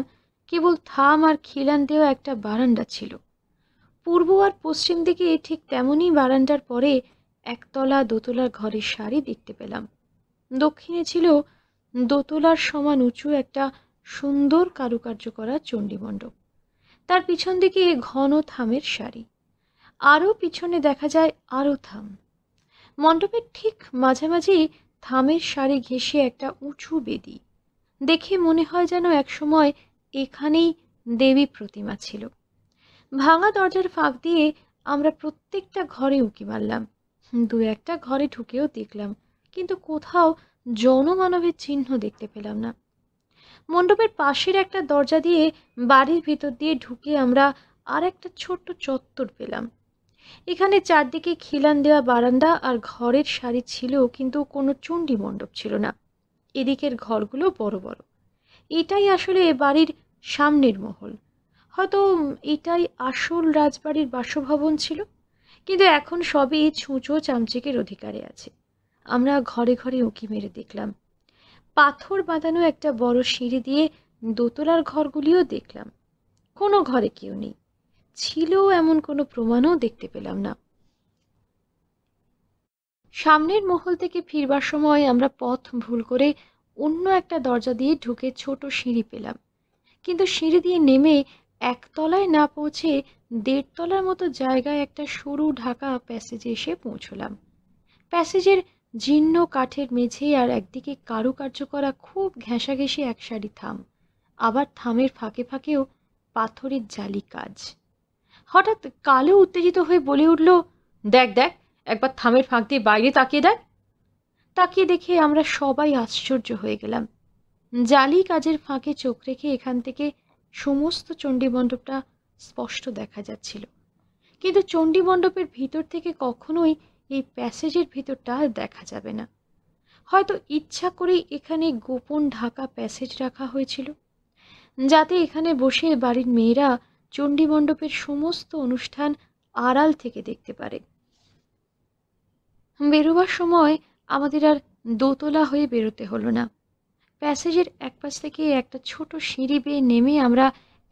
কেবল থাম আর খিলান দেওয়া একটা বারান্দা ছিল পূর্ব আর পশ্চিম দিকে ঠিক তেমনই বারান্ডার পরে একতলা দোতলার ঘরের শাড়ি দেখতে পেলাম দক্ষিণে ছিল দোতলার সমান উঁচু একটা সুন্দর কারুকার্য করা চণ্ডীমণ্ডপ তার পিছন দিকে ঘন থামের শাড়ি আরও পিছনে দেখা যায় আরও থাম মণ্ডপের ঠিক মাঝামাঝি থামের শাড়ি ঘেঁষে একটা উঁচু বেদি দেখে মনে হয় যেন একসময় এখানেই দেবী প্রতিমা ছিল ভাঙা দরজার ফাঁক দিয়ে আমরা প্রত্যেকটা ঘরে উঁকি মারলাম দু একটা ঘরে ঢুকেও দেখলাম কিন্তু কোথাও জনমানবের চিহ্ন দেখতে পেলাম না মণ্ডপের পাশের একটা দরজা দিয়ে বাড়ির ভিতর দিয়ে ঢুকে আমরা আর একটা ছোট্ট চত্বর পেলাম এখানে চারদিকে খিলান দেওয়া বারান্দা আর ঘরের শাড়ি ছিল কিন্তু কোনো চণ্ডী মণ্ডপ ছিল না এদিকের ঘরগুলো বড় বড় এটাই আসলে বাড়ির সামনের মহল হয়তো এটাই আসল রাজবাড়ির বাসভবন ছিল কিন্তু এখন সবই ছুঁচো চামচিকের অধিকারে আছে আমরা ঘরে ঘরে উঁকি মেরে দেখলাম পাথর বাঁধানো একটা বড় সিঁড়ি দিয়ে দোতলার ঘরগুলিও দেখলাম কোনো ঘরে কেউ নেই ছিল এমন কোনো প্রমাণও দেখতে পেলাম না সামনের মহল থেকে ফিরবার সময় আমরা পথ ভুল করে অন্য একটা দরজা দিয়ে ঢুকে ছোট সিঁড়ি পেলাম কিন্তু সিঁড়ি দিয়ে নেমে একতলায় না পৌঁছে দেড়তলার মতো জায়গায় একটা সরু ঢাকা প্যাসেজে এসে পৌঁছলাম প্যাসেজের জীর্ণ কাঠের মেঝে আর একদিকে কারুকার্য করা খুব ঘেঁষাঘেঁষি এক সারি থাম আবার থামের ফাঁকে ফাঁকেও পাথরের জালি কাজ হঠাৎ কালো উত্তেজিত হয়ে বলে উঠল দেখ দেখ একবার থামের ফাঁক দিয়ে বাইরে তাকিয়ে দেখ তাকিয়ে দেখে আমরা সবাই আশ্চর্য হয়ে গেলাম জালি কাজের ফাঁকে চোখ রেখে এখান থেকে সমস্ত চণ্ডীমণ্ডপটা স্পষ্ট দেখা যাচ্ছিল কিন্তু চণ্ডীমণ্ডপের ভিতর থেকে কখনোই এই প্যাসেজের ভিতরটা আর দেখা যাবে না হয়তো ইচ্ছা করেই এখানে গোপন ঢাকা প্যাসেজ রাখা হয়েছিল যাতে এখানে বসে বাড়ির মেয়েরা চণ্ডী মণ্ডপের সমস্ত অনুষ্ঠান আড়াল থেকে দেখতে পারে বেরোবার সময় আমাদের আর দোতলা হয়ে বেরোতে হলো না প্যাসেজের এক পাশ থেকে একটা ছোট সিঁড়ি বেয়ে নেমে আমরা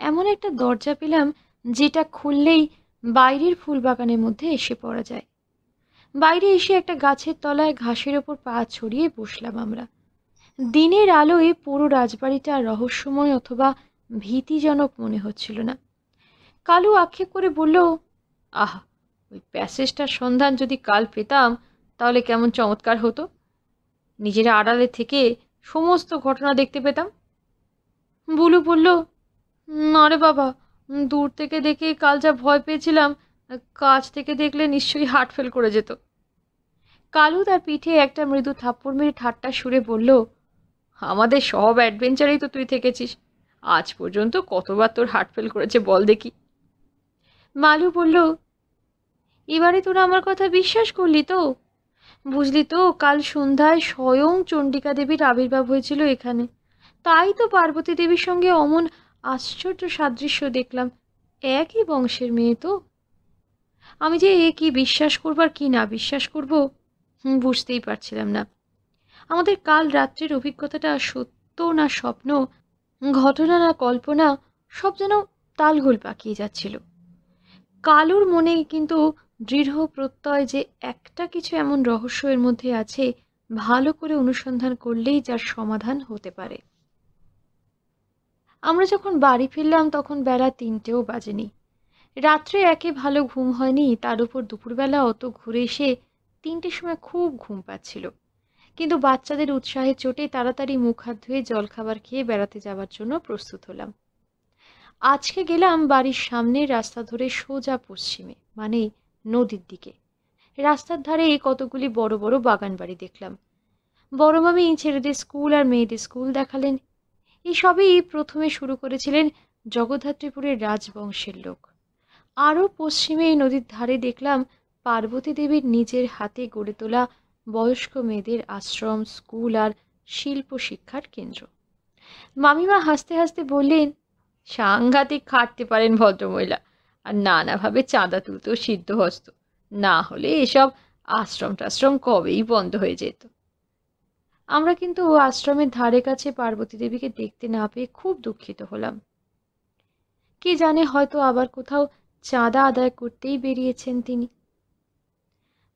এমন একটা দরজা পেলাম যেটা খুললেই বাইরের ফুলবাগানের মধ্যে এসে পড়া যায় বাইরে এসে একটা গাছের তলায় ঘাসের ওপর পা ছড়িয়ে বসলাম আমরা দিনের আলোয় পুরো রাজবাড়িটা রহস্যময় অথবা ভীতিজনক মনে হচ্ছিল না কালু আক্ষেপ করে বলল আহা ওই প্যাসেজটার সন্ধান যদি কাল পেতাম তাহলে কেমন চমৎকার হতো নিজের আড়ালে থেকে সমস্ত ঘটনা দেখতে পেতাম বুলু বলল না রে বাবা দূর থেকে দেখে কাল যা ভয় পেয়েছিলাম কাছ থেকে দেখলে নিশ্চয়ই হার্ট ফেল করে যেত কালু তার পিঠে একটা মৃদু থাপ্পড় মেরে ঠাট্টা সুরে বলল আমাদের সব অ্যাডভেঞ্চারেই তো তুই থেকেছিস আজ পর্যন্ত কতবার তোর হার্ট ফেল করেছে বল দেখি মালু বলল এবারে তোরা আমার কথা বিশ্বাস করলি তো বুঝলি তো কাল সন্ধ্যায় স্বয়ং চণ্ডিকা দেবীর আবির্ভাব হয়েছিল এখানে তাই তো পার্বতী দেবীর সঙ্গে অমন আশ্চর্য সাদৃশ্য দেখলাম একই বংশের মেয়ে তো আমি যে এ কি বিশ্বাস করব আর কি না বিশ্বাস করব বুঝতেই পারছিলাম না আমাদের কাল রাত্রের অভিজ্ঞতাটা সত্য না স্বপ্ন ঘটনা না কল্পনা সব যেন তালগোল পাকিয়ে যাচ্ছিল কালুর মনে কিন্তু দৃঢ় প্রত্যয় যে একটা কিছু এমন রহস্য এর মধ্যে আছে ভালো করে অনুসন্ধান করলেই যার সমাধান হতে পারে আমরা যখন বাড়ি ফিরলাম তখন বেলা তিনটেও বাজেনি রাত্রে একে ভালো ঘুম হয়নি তার উপর দুপুরবেলা অত ঘুরে এসে তিনটের সময় খুব ঘুম পাচ্ছিল কিন্তু বাচ্চাদের উৎসাহে চোটে তাড়াতাড়ি মুখ হাত ধুয়ে জলখাবার খেয়ে বেড়াতে যাওয়ার জন্য প্রস্তুত হলাম আজকে গেলাম বাড়ির সামনের রাস্তা ধরে সোজা পশ্চিমে মানে নদীর দিকে রাস্তার ধারে কতগুলি বড় বড় বাগান বাড়ি দেখলাম বড় মামি ছেলেদের স্কুল আর মেয়েদের স্কুল দেখালেন সবই প্রথমে শুরু করেছিলেন জগদ্ধাত্রীপুরের রাজবংশের লোক আরও পশ্চিমে এই নদীর ধারে দেখলাম পার্বতী দেবীর নিজের হাতে গড়ে তোলা বয়স্ক মেয়েদের আশ্রম স্কুল আর শিল্প শিক্ষার কেন্দ্র মামিমা হাসতে হাসতে বললেন সাংঘাতিক খাটতে পারেন ভদ্রমহিলা আর নানাভাবে চাঁদা সিদ্ধ সিদ্ধহস্ত না হলে এসব আশ্রম টাশ্রম কবেই বন্ধ হয়ে যেত আমরা কিন্তু ও আশ্রমের ধারে কাছে পার্বতী দেবীকে দেখতে না পেয়ে খুব দুঃখিত হলাম কে জানে হয়তো আবার কোথাও চাঁদা আদায় করতেই বেরিয়েছেন তিনি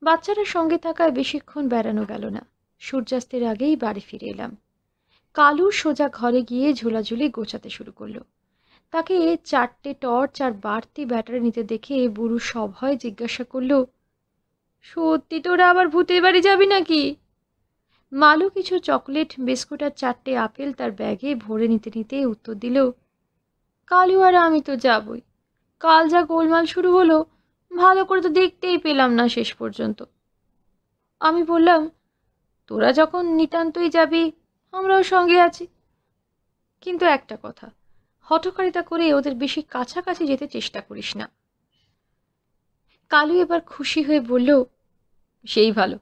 বাচ্চারা সঙ্গে থাকায় বেশিক্ষণ বেড়ানো গেল না সূর্যাস্তের আগেই বাড়ি ফিরে এলাম কালু সোজা ঘরে গিয়ে ঝোলাঝুলি গোছাতে শুরু করলো তাকে চারটে টর্চ আর বাড়তি ব্যাটারি নিতে দেখে বুড়ু সভয় জিজ্ঞাসা করল সত্যি তোরা আবার ভূতের বাড়ি যাবি নাকি মালু কিছু চকলেট বিস্কুট আর চারটে আপেল তার ব্যাগে ভরে নিতে নিতে উত্তর দিল কালু আর আমি তো যাবই কাল যা গোলমাল শুরু হলো ভালো করে তো দেখতেই পেলাম না শেষ পর্যন্ত আমি বললাম তোরা যখন নিতান্তই যাবি আমরাও সঙ্গে আছি কিন্তু একটা কথা হঠকারিতা করে ওদের বেশি কাছাকাছি যেতে চেষ্টা করিস না কালু এবার খুশি হয়ে বলল সেই ভালো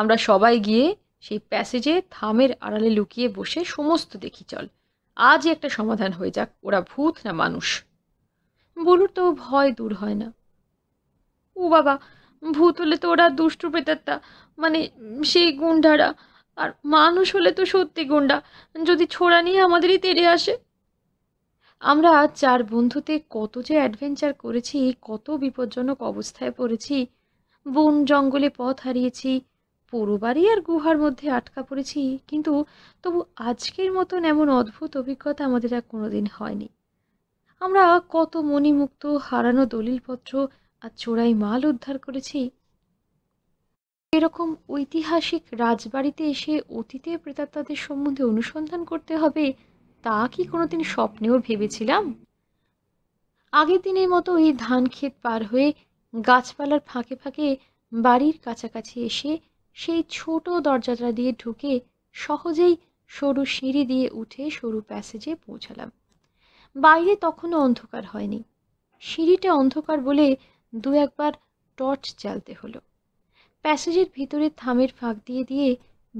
আমরা সবাই গিয়ে সেই প্যাসেজে থামের আড়ালে লুকিয়ে বসে সমস্ত দেখি চল আজই একটা সমাধান হয়ে যাক ওরা ভূত না মানুষ বুলুর তো ভয় দূর হয় না ও বাবা ভূত হলে তো ওরা দুষ্টু প্রেতাত্মা মানে সেই গুন্ডারা আর মানুষ হলে তো সত্যি গুন্ডা যদি ছোড়া নিয়ে আমাদেরই তেড়ে আসে আমরা চার বন্ধুতে কত যে অ্যাডভেঞ্চার করেছি কত বিপজ্জনক অবস্থায় পড়েছি বন জঙ্গলে পথ হারিয়েছি পুরো বাড়ি আর গুহার মধ্যে আটকা পড়েছি কিন্তু তবু আজকের মতন এমন অদ্ভুত অভিজ্ঞতা আমাদের আর কোনোদিন হয়নি আমরা কত মণিমুক্ত হারানো দলিলপত্র আর চোরাই মাল উদ্ধার করেছি এরকম ঐতিহাসিক রাজবাড়িতে এসে অতীতে প্রেতাত্মাদের সম্বন্ধে অনুসন্ধান করতে হবে তা কি কোনোদিন স্বপ্নেও ভেবেছিলাম আগের দিনের মতো এই ধান ক্ষেত পার হয়ে গাছপালার ফাঁকে ফাঁকে বাড়ির কাছাকাছি এসে সেই ছোট দরজাটা দিয়ে ঢুকে সহজেই সরু সিঁড়ি দিয়ে উঠে সরু প্যাসেজে পৌঁছালাম বাইরে তখনও অন্ধকার হয়নি সিঁড়িটা অন্ধকার বলে দু একবার টর্চ জ্বালতে হলো প্যাসেজের ভিতরে থামের ফাঁক দিয়ে দিয়ে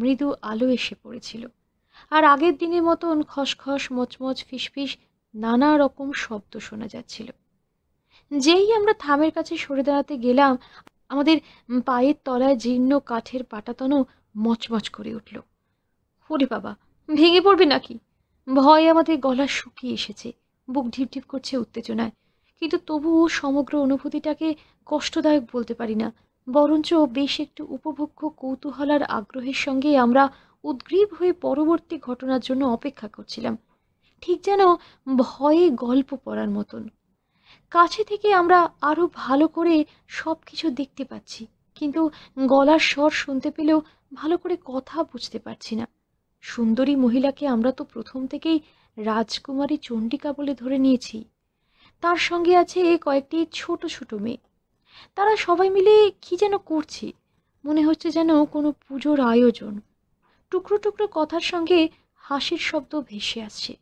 মৃদু আলো এসে পড়েছিল আর আগের দিনের মতন খসখস মচমচ ফিসফিস নানা রকম শব্দ শোনা যাচ্ছিল যেই আমরা থামের কাছে সরে দাঁড়াতে গেলাম আমাদের পায়ের তলায় জীর্ণ কাঠের পাটাতনও মচমচ করে উঠল ওরে বাবা ভেঙে পড়বে নাকি ভয় আমাদের গলা শুকিয়ে এসেছে বুক ঢিপঢিপ করছে উত্তেজনায় কিন্তু তবুও সমগ্র অনুভূতিটাকে কষ্টদায়ক বলতে পারি না বরঞ্চ বেশ একটু উপভোগ্য কৌতূহলার আগ্রহের সঙ্গে আমরা উদ্গ্রীব হয়ে পরবর্তী ঘটনার জন্য অপেক্ষা করছিলাম ঠিক যেন ভয়ে গল্প পড়ার মতন কাছে থেকে আমরা আরও ভালো করে সব কিছু দেখতে পাচ্ছি কিন্তু গলার স্বর শুনতে পেলেও ভালো করে কথা বুঝতে পারছি না সুন্দরী মহিলাকে আমরা তো প্রথম থেকেই রাজকুমারী চণ্ডিকা বলে ধরে নিয়েছি তার সঙ্গে আছে কয়েকটি ছোট ছোট মেয়ে তারা সবাই মিলে কি যেন করছে মনে হচ্ছে যেন কোনো পুজোর আয়োজন টুকরো টুকরো কথার সঙ্গে হাসির শব্দ ভেসে আসছে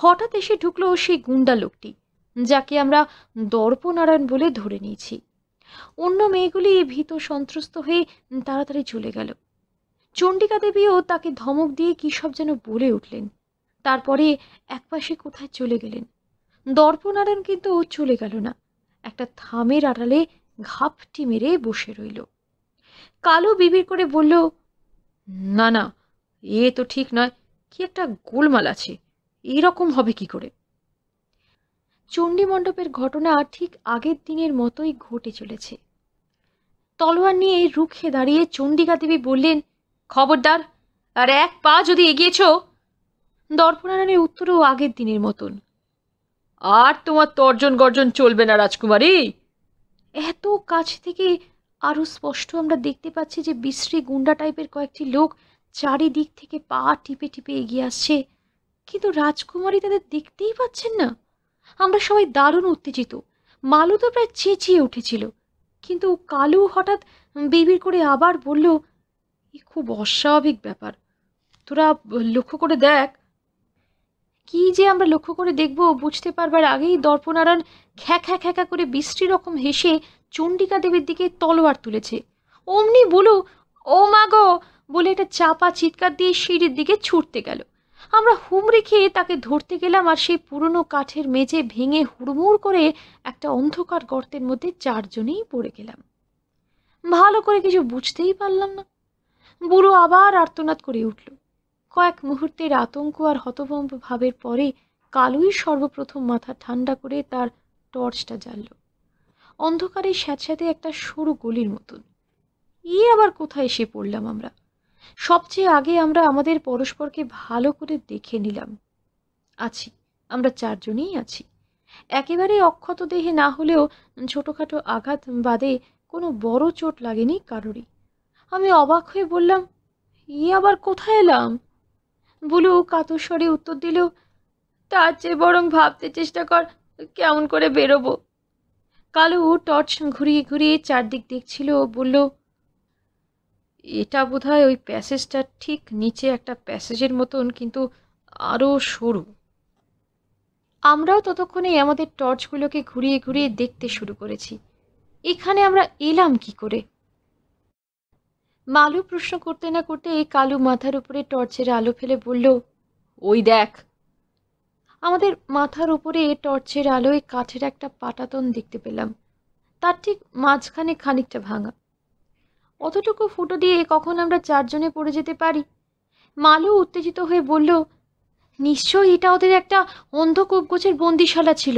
হঠাৎ এসে ঢুকলো সেই গুন্ডা লোকটি যাকে আমরা দর্পনারায়ণ বলে ধরে নিয়েছি অন্য মেয়েগুলি ভীত সন্ত্রস্ত হয়ে তাড়াতাড়ি চলে গেল চণ্ডিকা দেবীও তাকে ধমক দিয়ে কী সব যেন বলে উঠলেন তারপরে একপাশে কোথায় চলে গেলেন দর্পনারায়ণ কিন্তু ও চলে গেল না একটা থামের আড়ালে ঘাপটি মেরে বসে রইল কালো বিবির করে বলল না না এ তো ঠিক নয় কি একটা গোলমাল আছে এরকম হবে কি করে চণ্ডী মণ্ডপের ঘটনা ঠিক আগের দিনের মতোই ঘটে চলেছে তলোয়ার নিয়ে রুখে দাঁড়িয়ে চণ্ডিকা দেবী বললেন খবরদার আর এক পা যদি এগিয়েছ দর্পনারায়ণের উত্তরও আগের দিনের মতন আর তোমার তর্জন গর্জন চলবে না রাজকুমারী এত কাছ থেকে আরও স্পষ্ট আমরা দেখতে পাচ্ছি যে বিশ্রী গুন্ডা টাইপের কয়েকটি লোক চারিদিক থেকে পা টিপে টিপে এগিয়ে আসছে কিন্তু রাজকুমারী তাদের দেখতেই পাচ্ছেন না আমরা সবাই দারুণ উত্তেজিত মালু তো প্রায় চেঁচিয়ে উঠেছিল কিন্তু কালু হঠাৎ বিবির করে আবার বলল এ খুব অস্বাভাবিক ব্যাপার তোরা লক্ষ্য করে দেখ কি যে আমরা লক্ষ্য করে দেখব বুঝতে পারবার আগেই দর্পনারায়ণ খ্যাঁ খ্যাঁ খ্যাঁকা করে বৃষ্টি রকম হেসে চণ্ডিকা দেবীর দিকে তলোয়ার তুলেছে অমনি বলু ও মাগো বলে একটা চাপা চিৎকার দিয়ে সিঁড়ির দিকে ছুটতে গেল আমরা হুমড়ি খেয়ে তাকে ধরতে গেলাম আর সেই পুরনো কাঠের মেঝে ভেঙে হুড়মুড় করে একটা অন্ধকার গর্তের মধ্যে চারজনেই পড়ে গেলাম ভালো করে কিছু বুঝতেই পারলাম না বুড়ো আবার আর্তনাদ করে উঠল কয়েক মুহূর্তের আতঙ্ক আর হতভম্ব ভাবের পরে কালুই সর্বপ্রথম মাথা ঠান্ডা করে তার টর্চটা জ্বালল অন্ধকারে স্যাঁতস্যাঁতে একটা সরু গলির মতন ই আবার কোথায় এসে পড়লাম আমরা সবচেয়ে আগে আমরা আমাদের পরস্পরকে ভালো করে দেখে নিলাম আছি আমরা চারজনেই আছি একেবারে অক্ষত দেহে না হলেও ছোটোখাটো আঘাত বাদে কোনো বড় চোট লাগেনি কারোরই আমি অবাক হয়ে বললাম ই আবার কোথায় এলাম বুলু কাতুস্বরে উত্তর দিল তার চেয়ে বরং ভাবতে চেষ্টা কর কেমন করে বেরোবো কালু টর্চ ঘুরিয়ে ঘুরিয়ে চারদিক দেখছিল বলল এটা বোধহয় ওই প্যাসেজটার ঠিক নিচে একটা প্যাসেজের মতন কিন্তু আরও সরু আমরাও ততক্ষণে আমাদের টর্চগুলোকে ঘুরিয়ে ঘুরিয়ে দেখতে শুরু করেছি এখানে আমরা এলাম কি করে মালু প্রশ্ন করতে না করতে এই কালু মাথার উপরে টর্চের আলো ফেলে বলল ওই দেখ আমাদের মাথার উপরে টর্চের আলোয় কাঠের একটা পাটাতন দেখতে পেলাম তার ঠিক মাঝখানে খানিকটা ভাঙা অতটুকু ফুটো দিয়ে কখন আমরা চারজনে পড়ে যেতে পারি মালু উত্তেজিত হয়ে বলল নিশ্চয়ই এটা ওদের একটা অন্ধকূপ গোছের বন্দিশালা ছিল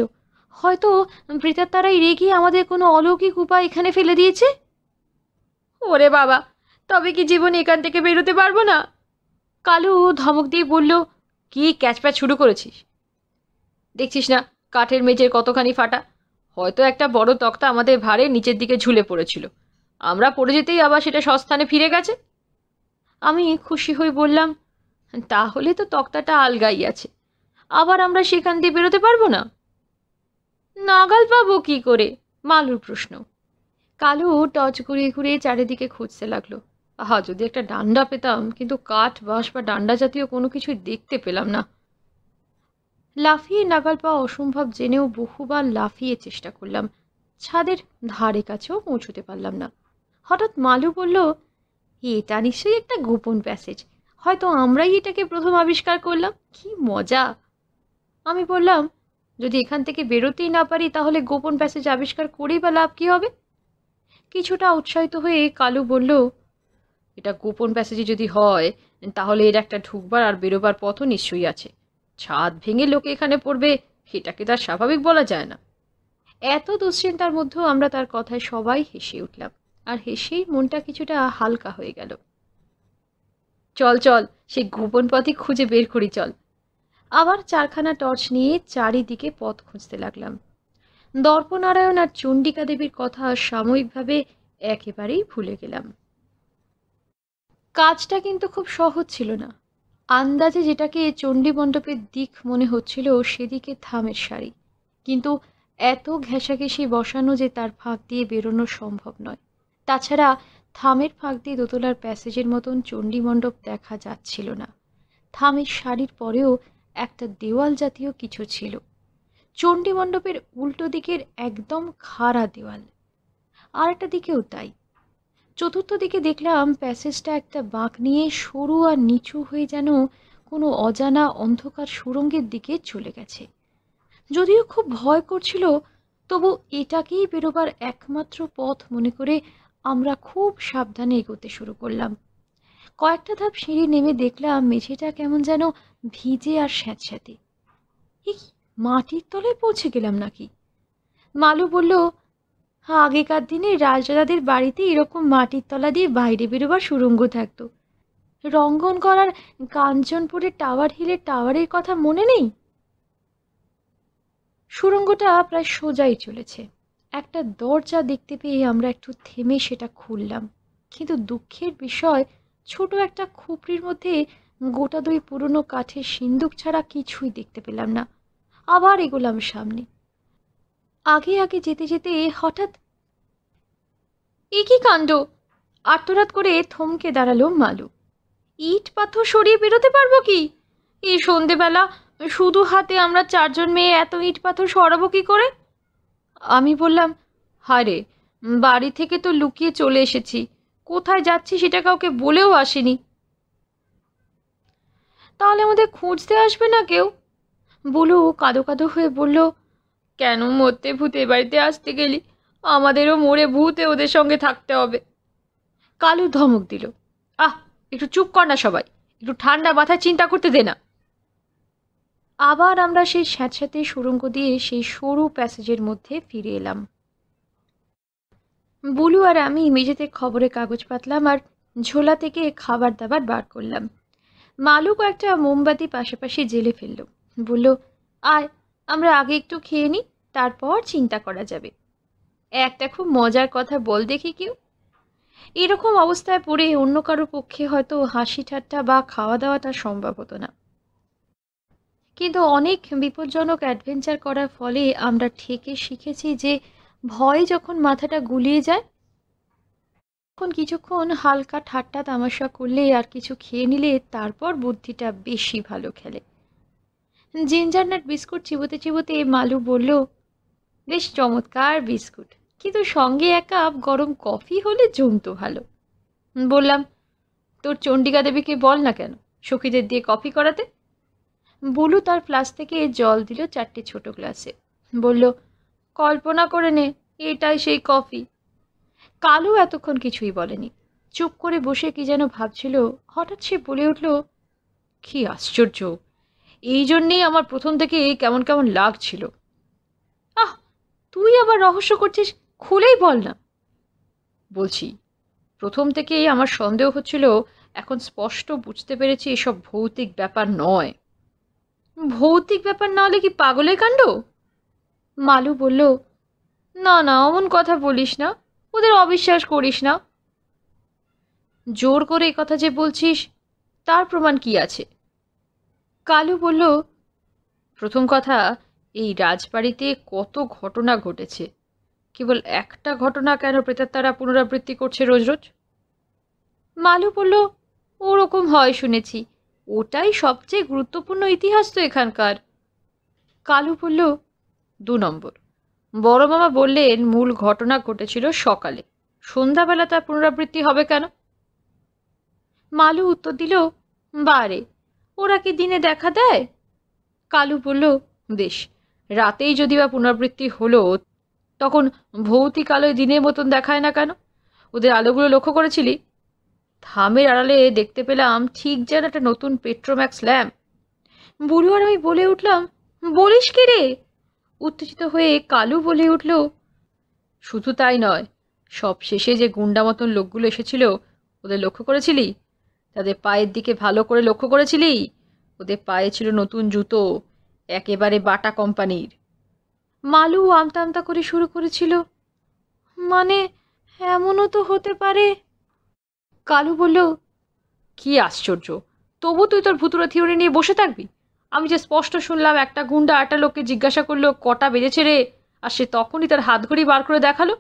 হয়তো প্রেতার তারাই রেগে আমাদের কোনো অলৌকিক উপায় এখানে ফেলে দিয়েছে ওরে বাবা তবে কি জীবন এখান থেকে বেরোতে পারবো না কালু ধমক দিয়ে বলল কি ক্যাচপ্যাচ শুরু করেছিস দেখছিস না কাঠের মেঝের কতখানি ফাটা হয়তো একটা বড় তক্তা আমাদের ভারে নিচের দিকে ঝুলে পড়েছিল আমরা পড়ে যেতেই আবার সেটা সস্থানে ফিরে গেছে আমি খুশি হয়ে বললাম তাহলে তো তক্তাটা আলগাই আছে আবার আমরা সেখান দিয়ে বেরোতে পারবো না নাগাল পাবো কি করে মালুর প্রশ্ন কালু টর্চ ঘুরিয়ে ঘুরিয়ে চারিদিকে খুঁজতে লাগলো আহা যদি একটা ডান্ডা পেতাম কিন্তু কাঠ বাঁশ বা ডান্ডা জাতীয় কোনো কিছুই দেখতে পেলাম না লাফিয়ে নাগাল পাওয়া অসম্ভব জেনেও বহুবার লাফিয়ে চেষ্টা করলাম ছাদের ধারে কাছেও পৌঁছতে পারলাম না হঠাৎ মালু বলল এটা নিশ্চয়ই একটা গোপন প্যাসেজ হয়তো আমরাই এটাকে প্রথম আবিষ্কার করলাম কি মজা আমি বললাম যদি এখান থেকে বেরোতেই না পারি তাহলে গোপন প্যাসেজ আবিষ্কার করেই বা লাভ কী হবে কিছুটা উৎসাহিত হয়ে কালু বলল এটা গোপন প্যাসেজে যদি হয় তাহলে এর একটা ঢুকবার আর বেরোবার পথও নিশ্চয়ই আছে ছাদ ভেঙে লোকে এখানে পড়বে সেটাকে তার স্বাভাবিক বলা যায় না এত দুশ্চিন্তার মধ্যেও আমরা তার কথায় সবাই হেসে উঠলাম আর হেসেই মনটা কিছুটা হালকা হয়ে গেল চল চল সেই গোপন পথই খুঁজে বের করি চল আবার চারখানা টর্চ নিয়ে চারিদিকে পথ খুঁজতে লাগলাম দর্পনারায়ণ আর চণ্ডিকা দেবীর কথা সাময়িকভাবে একেবারেই ভুলে গেলাম কাজটা কিন্তু খুব সহজ ছিল না আন্দাজে যেটাকে চণ্ডী মণ্ডপের দিক মনে হচ্ছিল সেদিকে থামের শাড়ি কিন্তু এত ঘেঁষাঘেঁষি বসানো যে তার ফাঁক দিয়ে বেরোনো সম্ভব নয় তাছাড়া থামের ফাঁক দিয়ে দোতলার প্যাসেজের মতন চণ্ডী মণ্ডপ দেখা যাচ্ছিল না থামের শাড়ির পরেও একটা দেওয়াল জাতীয় কিছু ছিল চণ্ডী মণ্ডপের উল্টো দিকের একদম খাড়া দেওয়াল আর একটা দিকেও তাই চতুর্থ দিকে দেখলাম প্যাসেজটা একটা বাঁক নিয়ে সরু আর নিচু হয়ে যেন কোনো অজানা অন্ধকার সুরঙ্গের দিকে চলে গেছে যদিও খুব ভয় করছিল তবু এটাকেই বেরোবার একমাত্র পথ মনে করে আমরা খুব সাবধানে এগোতে শুরু করলাম কয়েকটা ধাপ সিঁড়ি নেমে দেখলাম মেঝেটা কেমন যেন ভিজে আর স্যাঁতস্যাঁতে মাটির তলায় পৌঁছে গেলাম নাকি মালু বলল আগেকার দিনে রাজরাজাদের বাড়িতে এরকম মাটির তলা দিয়ে বাইরে বেরোবার সুরঙ্গ থাকতো রঙ্গন করার কাঞ্চনপুরের টাওয়ার হিলের টাওয়ারের কথা মনে নেই সুরঙ্গটা প্রায় সোজাই চলেছে একটা দরজা দেখতে পেয়ে আমরা একটু থেমে সেটা খুললাম কিন্তু দুঃখের বিষয় ছোট একটা খুপড়ির মধ্যে গোটা দুই পুরনো কাঠের সিন্দুক ছাড়া কিছুই দেখতে পেলাম না আবার এগোলাম সামনে আগে আগে যেতে যেতে হঠাৎ এ কি কাণ্ড আত্মরাত করে থমকে দাঁড়ালো মালু ইট পাথর সরিয়ে বেরোতে পারবো কি এই সন্ধেবেলা শুধু হাতে আমরা চারজন মেয়ে এত ইট পাথর সরাবো কি করে আমি বললাম হারে বাড়ি থেকে তো লুকিয়ে চলে এসেছি কোথায় যাচ্ছি সেটা কাউকে বলেও আসেনি তাহলে আমাদের খুঁজতে আসবে না কেউ বলু কাদো কাদো হয়ে বলল কেন মরতে ভূতের বাড়িতে আসতে গেলি আমাদেরও মরে ভূতে ওদের সঙ্গে থাকতে হবে কালু ধমক দিল আহ একটু চুপ কর না সবাই একটু ঠান্ডা মাথায় চিন্তা করতে দে না আবার আমরা সেই স্যাঁতস্যাঁতে সুরঙ্গ দিয়ে সেই সরু প্যাসেজের মধ্যে ফিরে এলাম বুলু আর আমি মেঝেতে খবরের কাগজ পাতলাম আর ঝোলা থেকে খাবার দাবার বার করলাম মালু কয়েকটা মোমবাতি পাশাপাশি জেলে ফেলল বলল আয় আমরা আগে একটু খেয়ে নিই তারপর চিন্তা করা যাবে একটা খুব মজার কথা বল দেখি কেউ এরকম অবস্থায় পড়ে অন্য কারো পক্ষে হয়তো হাসি ঠাট্টা বা খাওয়া দাওয়াটা সম্ভব হতো না কিন্তু অনেক বিপজ্জনক অ্যাডভেঞ্চার করার ফলে আমরা ঠেকে শিখেছি যে ভয় যখন মাথাটা গুলিয়ে যায় তখন কিছুক্ষণ হালকা ঠাট্টা তামাশা করলে আর কিছু খেয়ে নিলে তারপর বুদ্ধিটা বেশি ভালো খেলে জিঞ্জারনাট বিস্কুট চিবোতে চিবোতে মালু বলল বেশ চমৎকার বিস্কুট কিন্তু সঙ্গে এক কাপ গরম কফি হলে জমতো ভালো বললাম তোর চণ্ডিকা দেবীকে বল না কেন সখীদের দিয়ে কফি করাতে বলু তার প্লাস থেকে জল দিল চারটে ছোট গ্লাসে বলল কল্পনা করে নে এটাই সেই কফি কালু এতক্ষণ কিছুই বলেনি চুপ করে বসে কি যেন ভাবছিল হঠাৎ সে বলে উঠল কি আশ্চর্য এই জন্যেই আমার প্রথম থেকে কেমন কেমন লাগছিল তুই আবার রহস্য করছিস খুলেই বল না বলছি প্রথম থেকেই আমার সন্দেহ হচ্ছিল এখন স্পষ্ট বুঝতে পেরেছি এসব ভৌতিক ব্যাপার নয় ভৌতিক ব্যাপার না হলে কি পাগলের কাণ্ড মালু বলল না না অমন কথা বলিস না ওদের অবিশ্বাস করিস না জোর করে কথা যে বলছিস তার প্রমাণ কি আছে কালু বলল প্রথম কথা এই রাজবাড়িতে কত ঘটনা ঘটেছে কেবল একটা ঘটনা কেন প্রেতাত্মারা পুনরাবৃত্তি করছে রোজ রোজ মালু বলল ওরকম হয় শুনেছি ওটাই সবচেয়ে গুরুত্বপূর্ণ ইতিহাস তো এখানকার কালু বলল দু নম্বর বড় মামা বললেন মূল ঘটনা ঘটেছিল সকালে সন্ধ্যাবেলা তার পুনরাবৃত্তি হবে কেন মালু উত্তর দিল বারে ওরা কি দিনে দেখা দেয় কালু বলল বেশ রাতেই যদি বা পুনরাবৃত্তি হলো তখন ভৌতিক আলোয় দিনের মতন দেখায় না কেন ওদের আলোগুলো লক্ষ্য করেছিলি থামের আড়ালে দেখতে পেলাম ঠিক যেন একটা নতুন পেট্রোম্যাক্স ল্যাম্প বুড়ো আর আমি বলে উঠলাম বলিস কে রে উত্তেজিত হয়ে কালু বলে উঠল শুধু তাই নয় সব শেষে যে গুন্ডা মতন লোকগুলো এসেছিল ওদের লক্ষ্য করেছিলি তাদের পায়ের দিকে ভালো করে লক্ষ্য করেছিলি ওদের পায়ে ছিল নতুন জুতো একেবারে বাটা কোম্পানির মালু আমতা আমতা করে শুরু করেছিল মানে এমনও তো হতে পারে কালু বলল কি আশ্চর্য তবু তুই তোর ভুতুরা থিওরি নিয়ে বসে থাকবি আমি যে স্পষ্ট শুনলাম একটা গুন্ডা একটা লোককে জিজ্ঞাসা করলো কটা বেজেছে রে আর সে তখনই তার হাত ঘড়ি বার করে দেখালো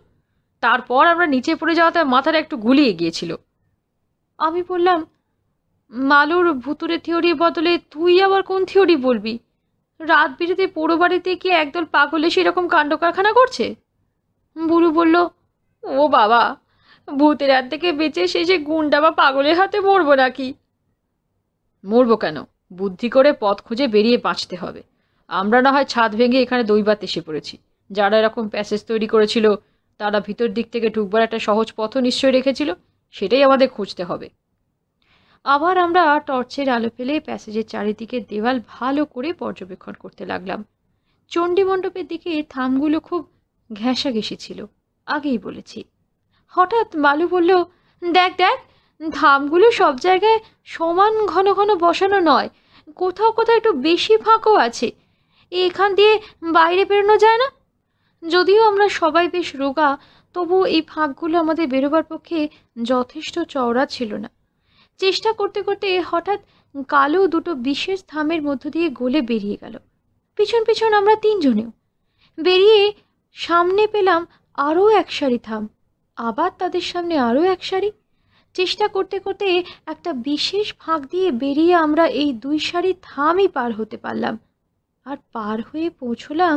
তারপর আমরা নিচে পড়ে যাওয়াতে মাথাটা একটু গুলিয়ে গিয়েছিল আমি বললাম মালুর ভুতুরে থিওরির বদলে তুই আবার কোন থিওরি বলবি রাত বিরেতে পোড়ো বাড়িতে কি একদল পাগলে সেরকম কাণ্ড কারখানা করছে বুড়ু বলল ও বাবা ভূতের হাত থেকে বেঁচে শেষে গুন্ডা বা পাগলের হাতে মরবো নাকি মরবো কেন বুদ্ধি করে পথ খুঁজে বেরিয়ে বাঁচতে হবে আমরা না হয় ছাদ ভেঙে এখানে দৈবাত এসে পড়েছি যারা এরকম প্যাসেজ তৈরি করেছিল তারা ভিতর দিক থেকে ঢুকবার একটা সহজ পথ নিশ্চয় রেখেছিল সেটাই আমাদের খুঁজতে হবে আবার আমরা টর্চের আলো ফেলে প্যাসেজের চারিদিকে দেওয়াল ভালো করে পর্যবেক্ষণ করতে লাগলাম চণ্ডী মণ্ডপের দিকে থামগুলো খুব ঘেঁষি ছিল আগেই বলেছি হঠাৎ বালু বলল দেখ দেখ ধামগুলো সব জায়গায় সমান ঘন ঘন বসানো নয় কোথাও কোথাও একটু বেশি ফাঁকও আছে এখান দিয়ে বাইরে বেরোনো যায় না যদিও আমরা সবাই বেশ রোগা তবু এই ফাঁকগুলো আমাদের বেরোবার পক্ষে যথেষ্ট চওড়া ছিল না চেষ্টা করতে করতে হঠাৎ কালো দুটো বিশেষ থামের মধ্য দিয়ে গলে বেরিয়ে গেল পিছন পিছন আমরা তিনজনেও বেরিয়ে সামনে পেলাম আরও এক সারি থাম আবার তাদের সামনে আরও এক সারি চেষ্টা করতে করতে একটা বিশেষ ফাঁক দিয়ে বেরিয়ে আমরা এই দুই সারি থামই পার হতে পারলাম আর পার হয়ে পৌঁছলাম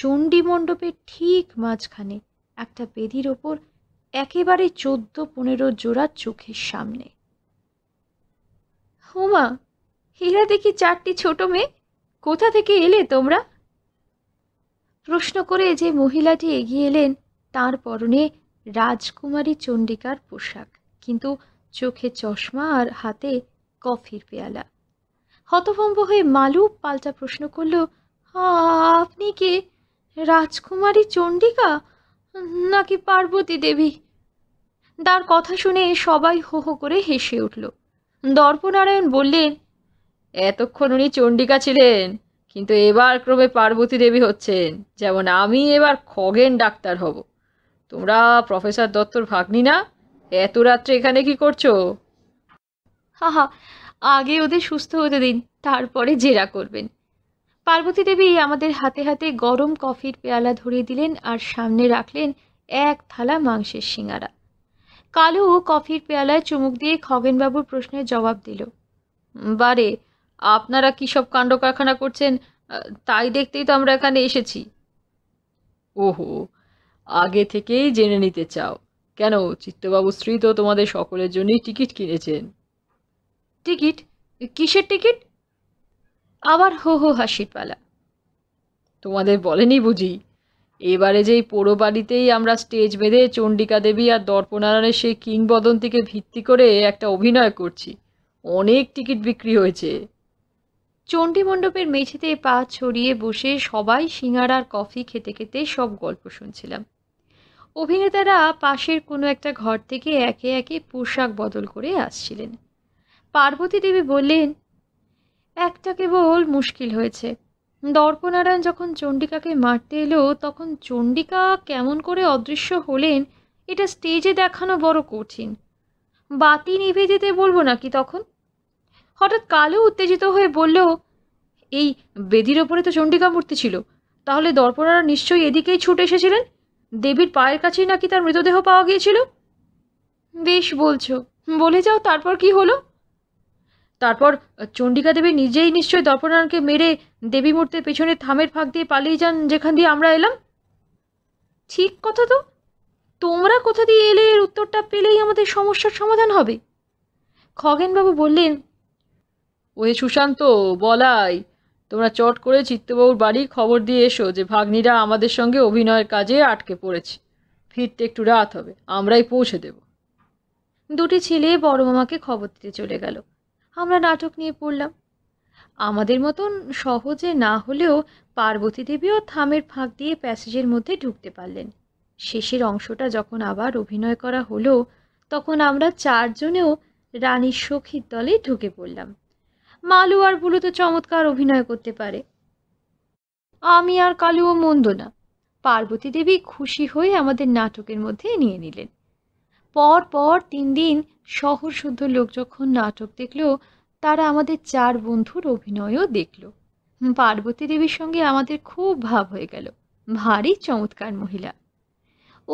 চণ্ডী মণ্ডপের ঠিক মাঝখানে একটা বেদির ওপর একেবারে চোদ্দ পনেরো জোড়া চোখের সামনে ওমা এরা দেখি চারটি ছোট মেয়ে কোথা থেকে এলে তোমরা প্রশ্ন করে যে মহিলাটি এগিয়ে এলেন তার পরনে রাজকুমারী চণ্ডিকার পোশাক কিন্তু চোখে চশমা আর হাতে কফির পেয়ালা হতভম্ব হয়ে মালু পাল্টা প্রশ্ন করল আপনি কি রাজকুমারী চণ্ডিকা নাকি পার্বতী দেবী তার কথা শুনে সবাই হো হো করে হেসে উঠল দর্পনারায়ণ বললেন এতক্ষণ উনি চণ্ডিকা ছিলেন কিন্তু এবার ক্রমে পার্বতী দেবী হচ্ছেন যেমন আমি এবার খগেন ডাক্তার হব তোমরা প্রফেসর দত্তর ভাগ্নি না এত রাত্রে এখানে কি করছো হা হা আগে ওদের সুস্থ হতে দিন তারপরে জেরা করবেন পার্বতী দেবী আমাদের হাতে হাতে গরম কফির পেয়ালা ধরিয়ে দিলেন আর সামনে রাখলেন এক থালা মাংসের শিঙারা কালু কফির পেয়ালায় চুমুক দিয়ে খগেনবাবুর প্রশ্নের জবাব দিল বারে আপনারা কী সব কাণ্ড কারখানা করছেন তাই দেখতেই তো আমরা এখানে এসেছি ওহো আগে থেকেই জেনে নিতে চাও কেন চিত্তবাবু স্ত্রী তো তোমাদের সকলের জন্যই টিকিট কিনেছেন টিকিট কিসের টিকিট আবার হো হো হাসির পালা তোমাদের বলেনি বুঝি এবারে যেই পোড়ো বাড়িতেই আমরা স্টেজ বেঁধে চণ্ডিকা দেবী আর দর্পনারায়ণের সেই কিংবদন্তিকে ভিত্তি করে একটা অভিনয় করছি অনেক টিকিট বিক্রি হয়েছে চণ্ডী মণ্ডপের মেঝেতে পা ছড়িয়ে বসে সবাই সিঙার আর কফি খেতে খেতে সব গল্প শুনছিলাম অভিনেতারা পাশের কোনো একটা ঘর থেকে একে একে পোশাক বদল করে আসছিলেন পার্বতী দেবী বললেন একটা কেবল মুশকিল হয়েছে দর্পনারায়ণ যখন চণ্ডিকাকে মারতে এলো তখন চণ্ডিকা কেমন করে অদৃশ্য হলেন এটা স্টেজে দেখানো বড় কঠিন বাতি নিভে যেতে বলবো নাকি তখন হঠাৎ কালো উত্তেজিত হয়ে বলল এই বেদির ওপরে তো চণ্ডিকা মূর্তি ছিল তাহলে দর্পনারা নিশ্চয়ই এদিকেই ছুটে এসেছিলেন দেবীর পায়ের কাছেই নাকি তার মৃতদেহ পাওয়া গিয়েছিল বেশ বলছো বলে যাও তারপর কি হলো তারপর চণ্ডিকা দেবী নিজেই নিশ্চয়ই দর্পনারায়ণকে মেরে দেবী মূর্তির পেছনে থামের ফাঁক দিয়ে পালিয়ে যান যেখান দিয়ে আমরা এলাম ঠিক কথা তো তোমরা কোথা দিয়ে এলে এর উত্তরটা পেলেই আমাদের সমস্যার সমাধান হবে খগেনবাবু বললেন ওই সুশান্ত বলাই তোমরা চট করে চিত্তবাবুর বাড়ি খবর দিয়ে এসো যে ভাগ্নিরা আমাদের সঙ্গে অভিনয়ের কাজে আটকে পড়েছে ফিরতে একটু রাত হবে আমরাই পৌঁছে দেব দুটি ছেলে বড় মামাকে খবর দিতে চলে গেল আমরা নাটক নিয়ে পড়লাম আমাদের মতন সহজে না হলেও পার্বতী দেবীও থামের ফাঁক দিয়ে প্যাসেজের মধ্যে ঢুকতে পারলেন শেষের অংশটা যখন আবার অভিনয় করা হলো তখন আমরা চারজনেও রানীর সখীর দলে ঢুকে পড়লাম মালু আর বুলু তো চমৎকার অভিনয় করতে পারে আমি আর কালুও মন্দ না পার্বতী দেবী খুশি হয়ে আমাদের নাটকের মধ্যে নিয়ে নিলেন পর পর তিন দিন শহর শুদ্ধ লোক যখন নাটক দেখলেও তারা আমাদের চার বন্ধুর অভিনয়ও দেখল পার্বতী দেবীর সঙ্গে আমাদের খুব ভাব হয়ে গেল ভারী চমৎকার মহিলা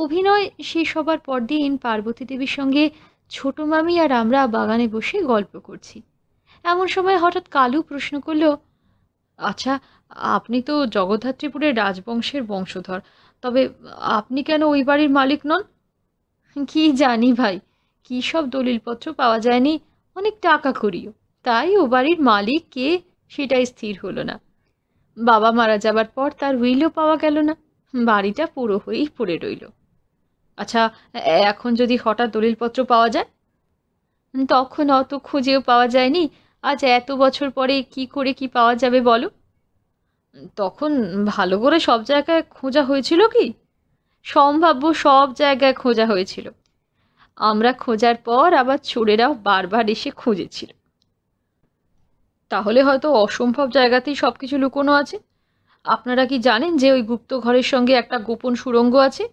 অভিনয় শেষ হবার পরদিন পার্বতী দেবীর সঙ্গে ছোট মামি আর আমরা বাগানে বসে গল্প করছি এমন সময় হঠাৎ কালু প্রশ্ন করল আচ্ছা আপনি তো জগদ্ধাত্রীপুরের রাজবংশের বংশধর তবে আপনি কেন ওই বাড়ির মালিক নন কি জানি ভাই কী সব দলিলপত্র পাওয়া যায়নি অনেক টাকা করিও তাই ও বাড়ির মালিক কে সেটাই স্থির হলো না বাবা মারা যাবার পর তার উইলও পাওয়া গেল না বাড়িটা পুরো হয়েই পড়ে রইল আচ্ছা এখন যদি হঠাৎ দলিলপত্র পাওয়া যায় তখন অত খুঁজেও পাওয়া যায়নি আজ এত বছর পরে কি করে কি পাওয়া যাবে বলো তখন ভালো করে সব জায়গায় খোঁজা হয়েছিল কি সম্ভাব্য সব জায়গায় খোঁজা হয়েছিল আমরা খোঁজার পর আবার চোরেরাও বারবার এসে খুঁজেছিল তাহলে হয়তো অসম্ভব জায়গাতেই সব কিছু লুকোনো আছে আপনারা কি জানেন যে ওই গুপ্ত ঘরের সঙ্গে একটা গোপন সুরঙ্গ আছে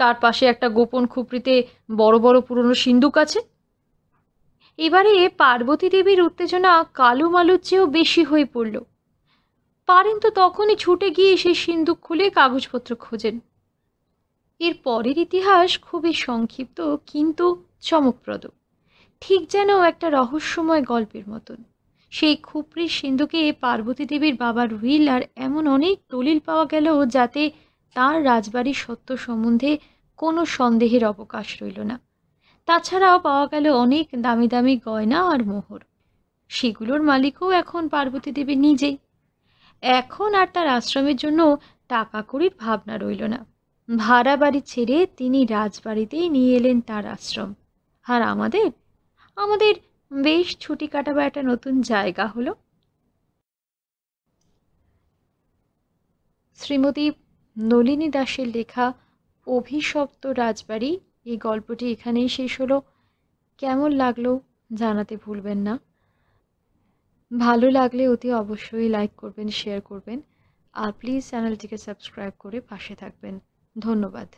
তার পাশে একটা গোপন খুপড়িতে বড় বড় পুরনো সিন্দুক আছে এবারে পার্বতী দেবীর উত্তেজনা কালু মালুর চেয়েও বেশি হয়ে পড়ল পারেন তো তখনই ছুটে গিয়ে সেই সিন্দুক খুলে কাগজপত্র খোঁজেন এর পরের ইতিহাস খুবই সংক্ষিপ্ত কিন্তু চমকপ্রদ ঠিক যেন একটা রহস্যময় গল্পের মতন সেই খুপড়ির সিন্ধুকে পার্বতী দেবীর বাবার হুইল আর এমন অনেক দলিল পাওয়া গেল যাতে তার রাজবাড়ির সত্য সম্বন্ধে কোনো সন্দেহের অবকাশ রইল না তাছাড়াও পাওয়া গেল অনেক দামি দামি গয়না আর মোহর সেগুলোর মালিকও এখন পার্বতী দেবী নিজেই এখন আর তার আশ্রমের জন্য টাকা কড়ির ভাবনা রইল না ভাড়া বাড়ি ছেড়ে তিনি রাজবাড়িতেই নিয়ে এলেন তার আশ্রম আর আমাদের আমাদের বেশ ছুটি কাটাবার একটা নতুন জায়গা হলো শ্রীমতী নলিনী দাসের লেখা অভিশপ্ত রাজবাড়ি এই গল্পটি এখানেই শেষ হলো কেমন লাগলো জানাতে ভুলবেন না ভালো লাগলে অতি অবশ্যই লাইক করবেন শেয়ার করবেন আর প্লিজ চ্যানেলটিকে সাবস্ক্রাইব করে পাশে থাকবেন ধন্যবাদ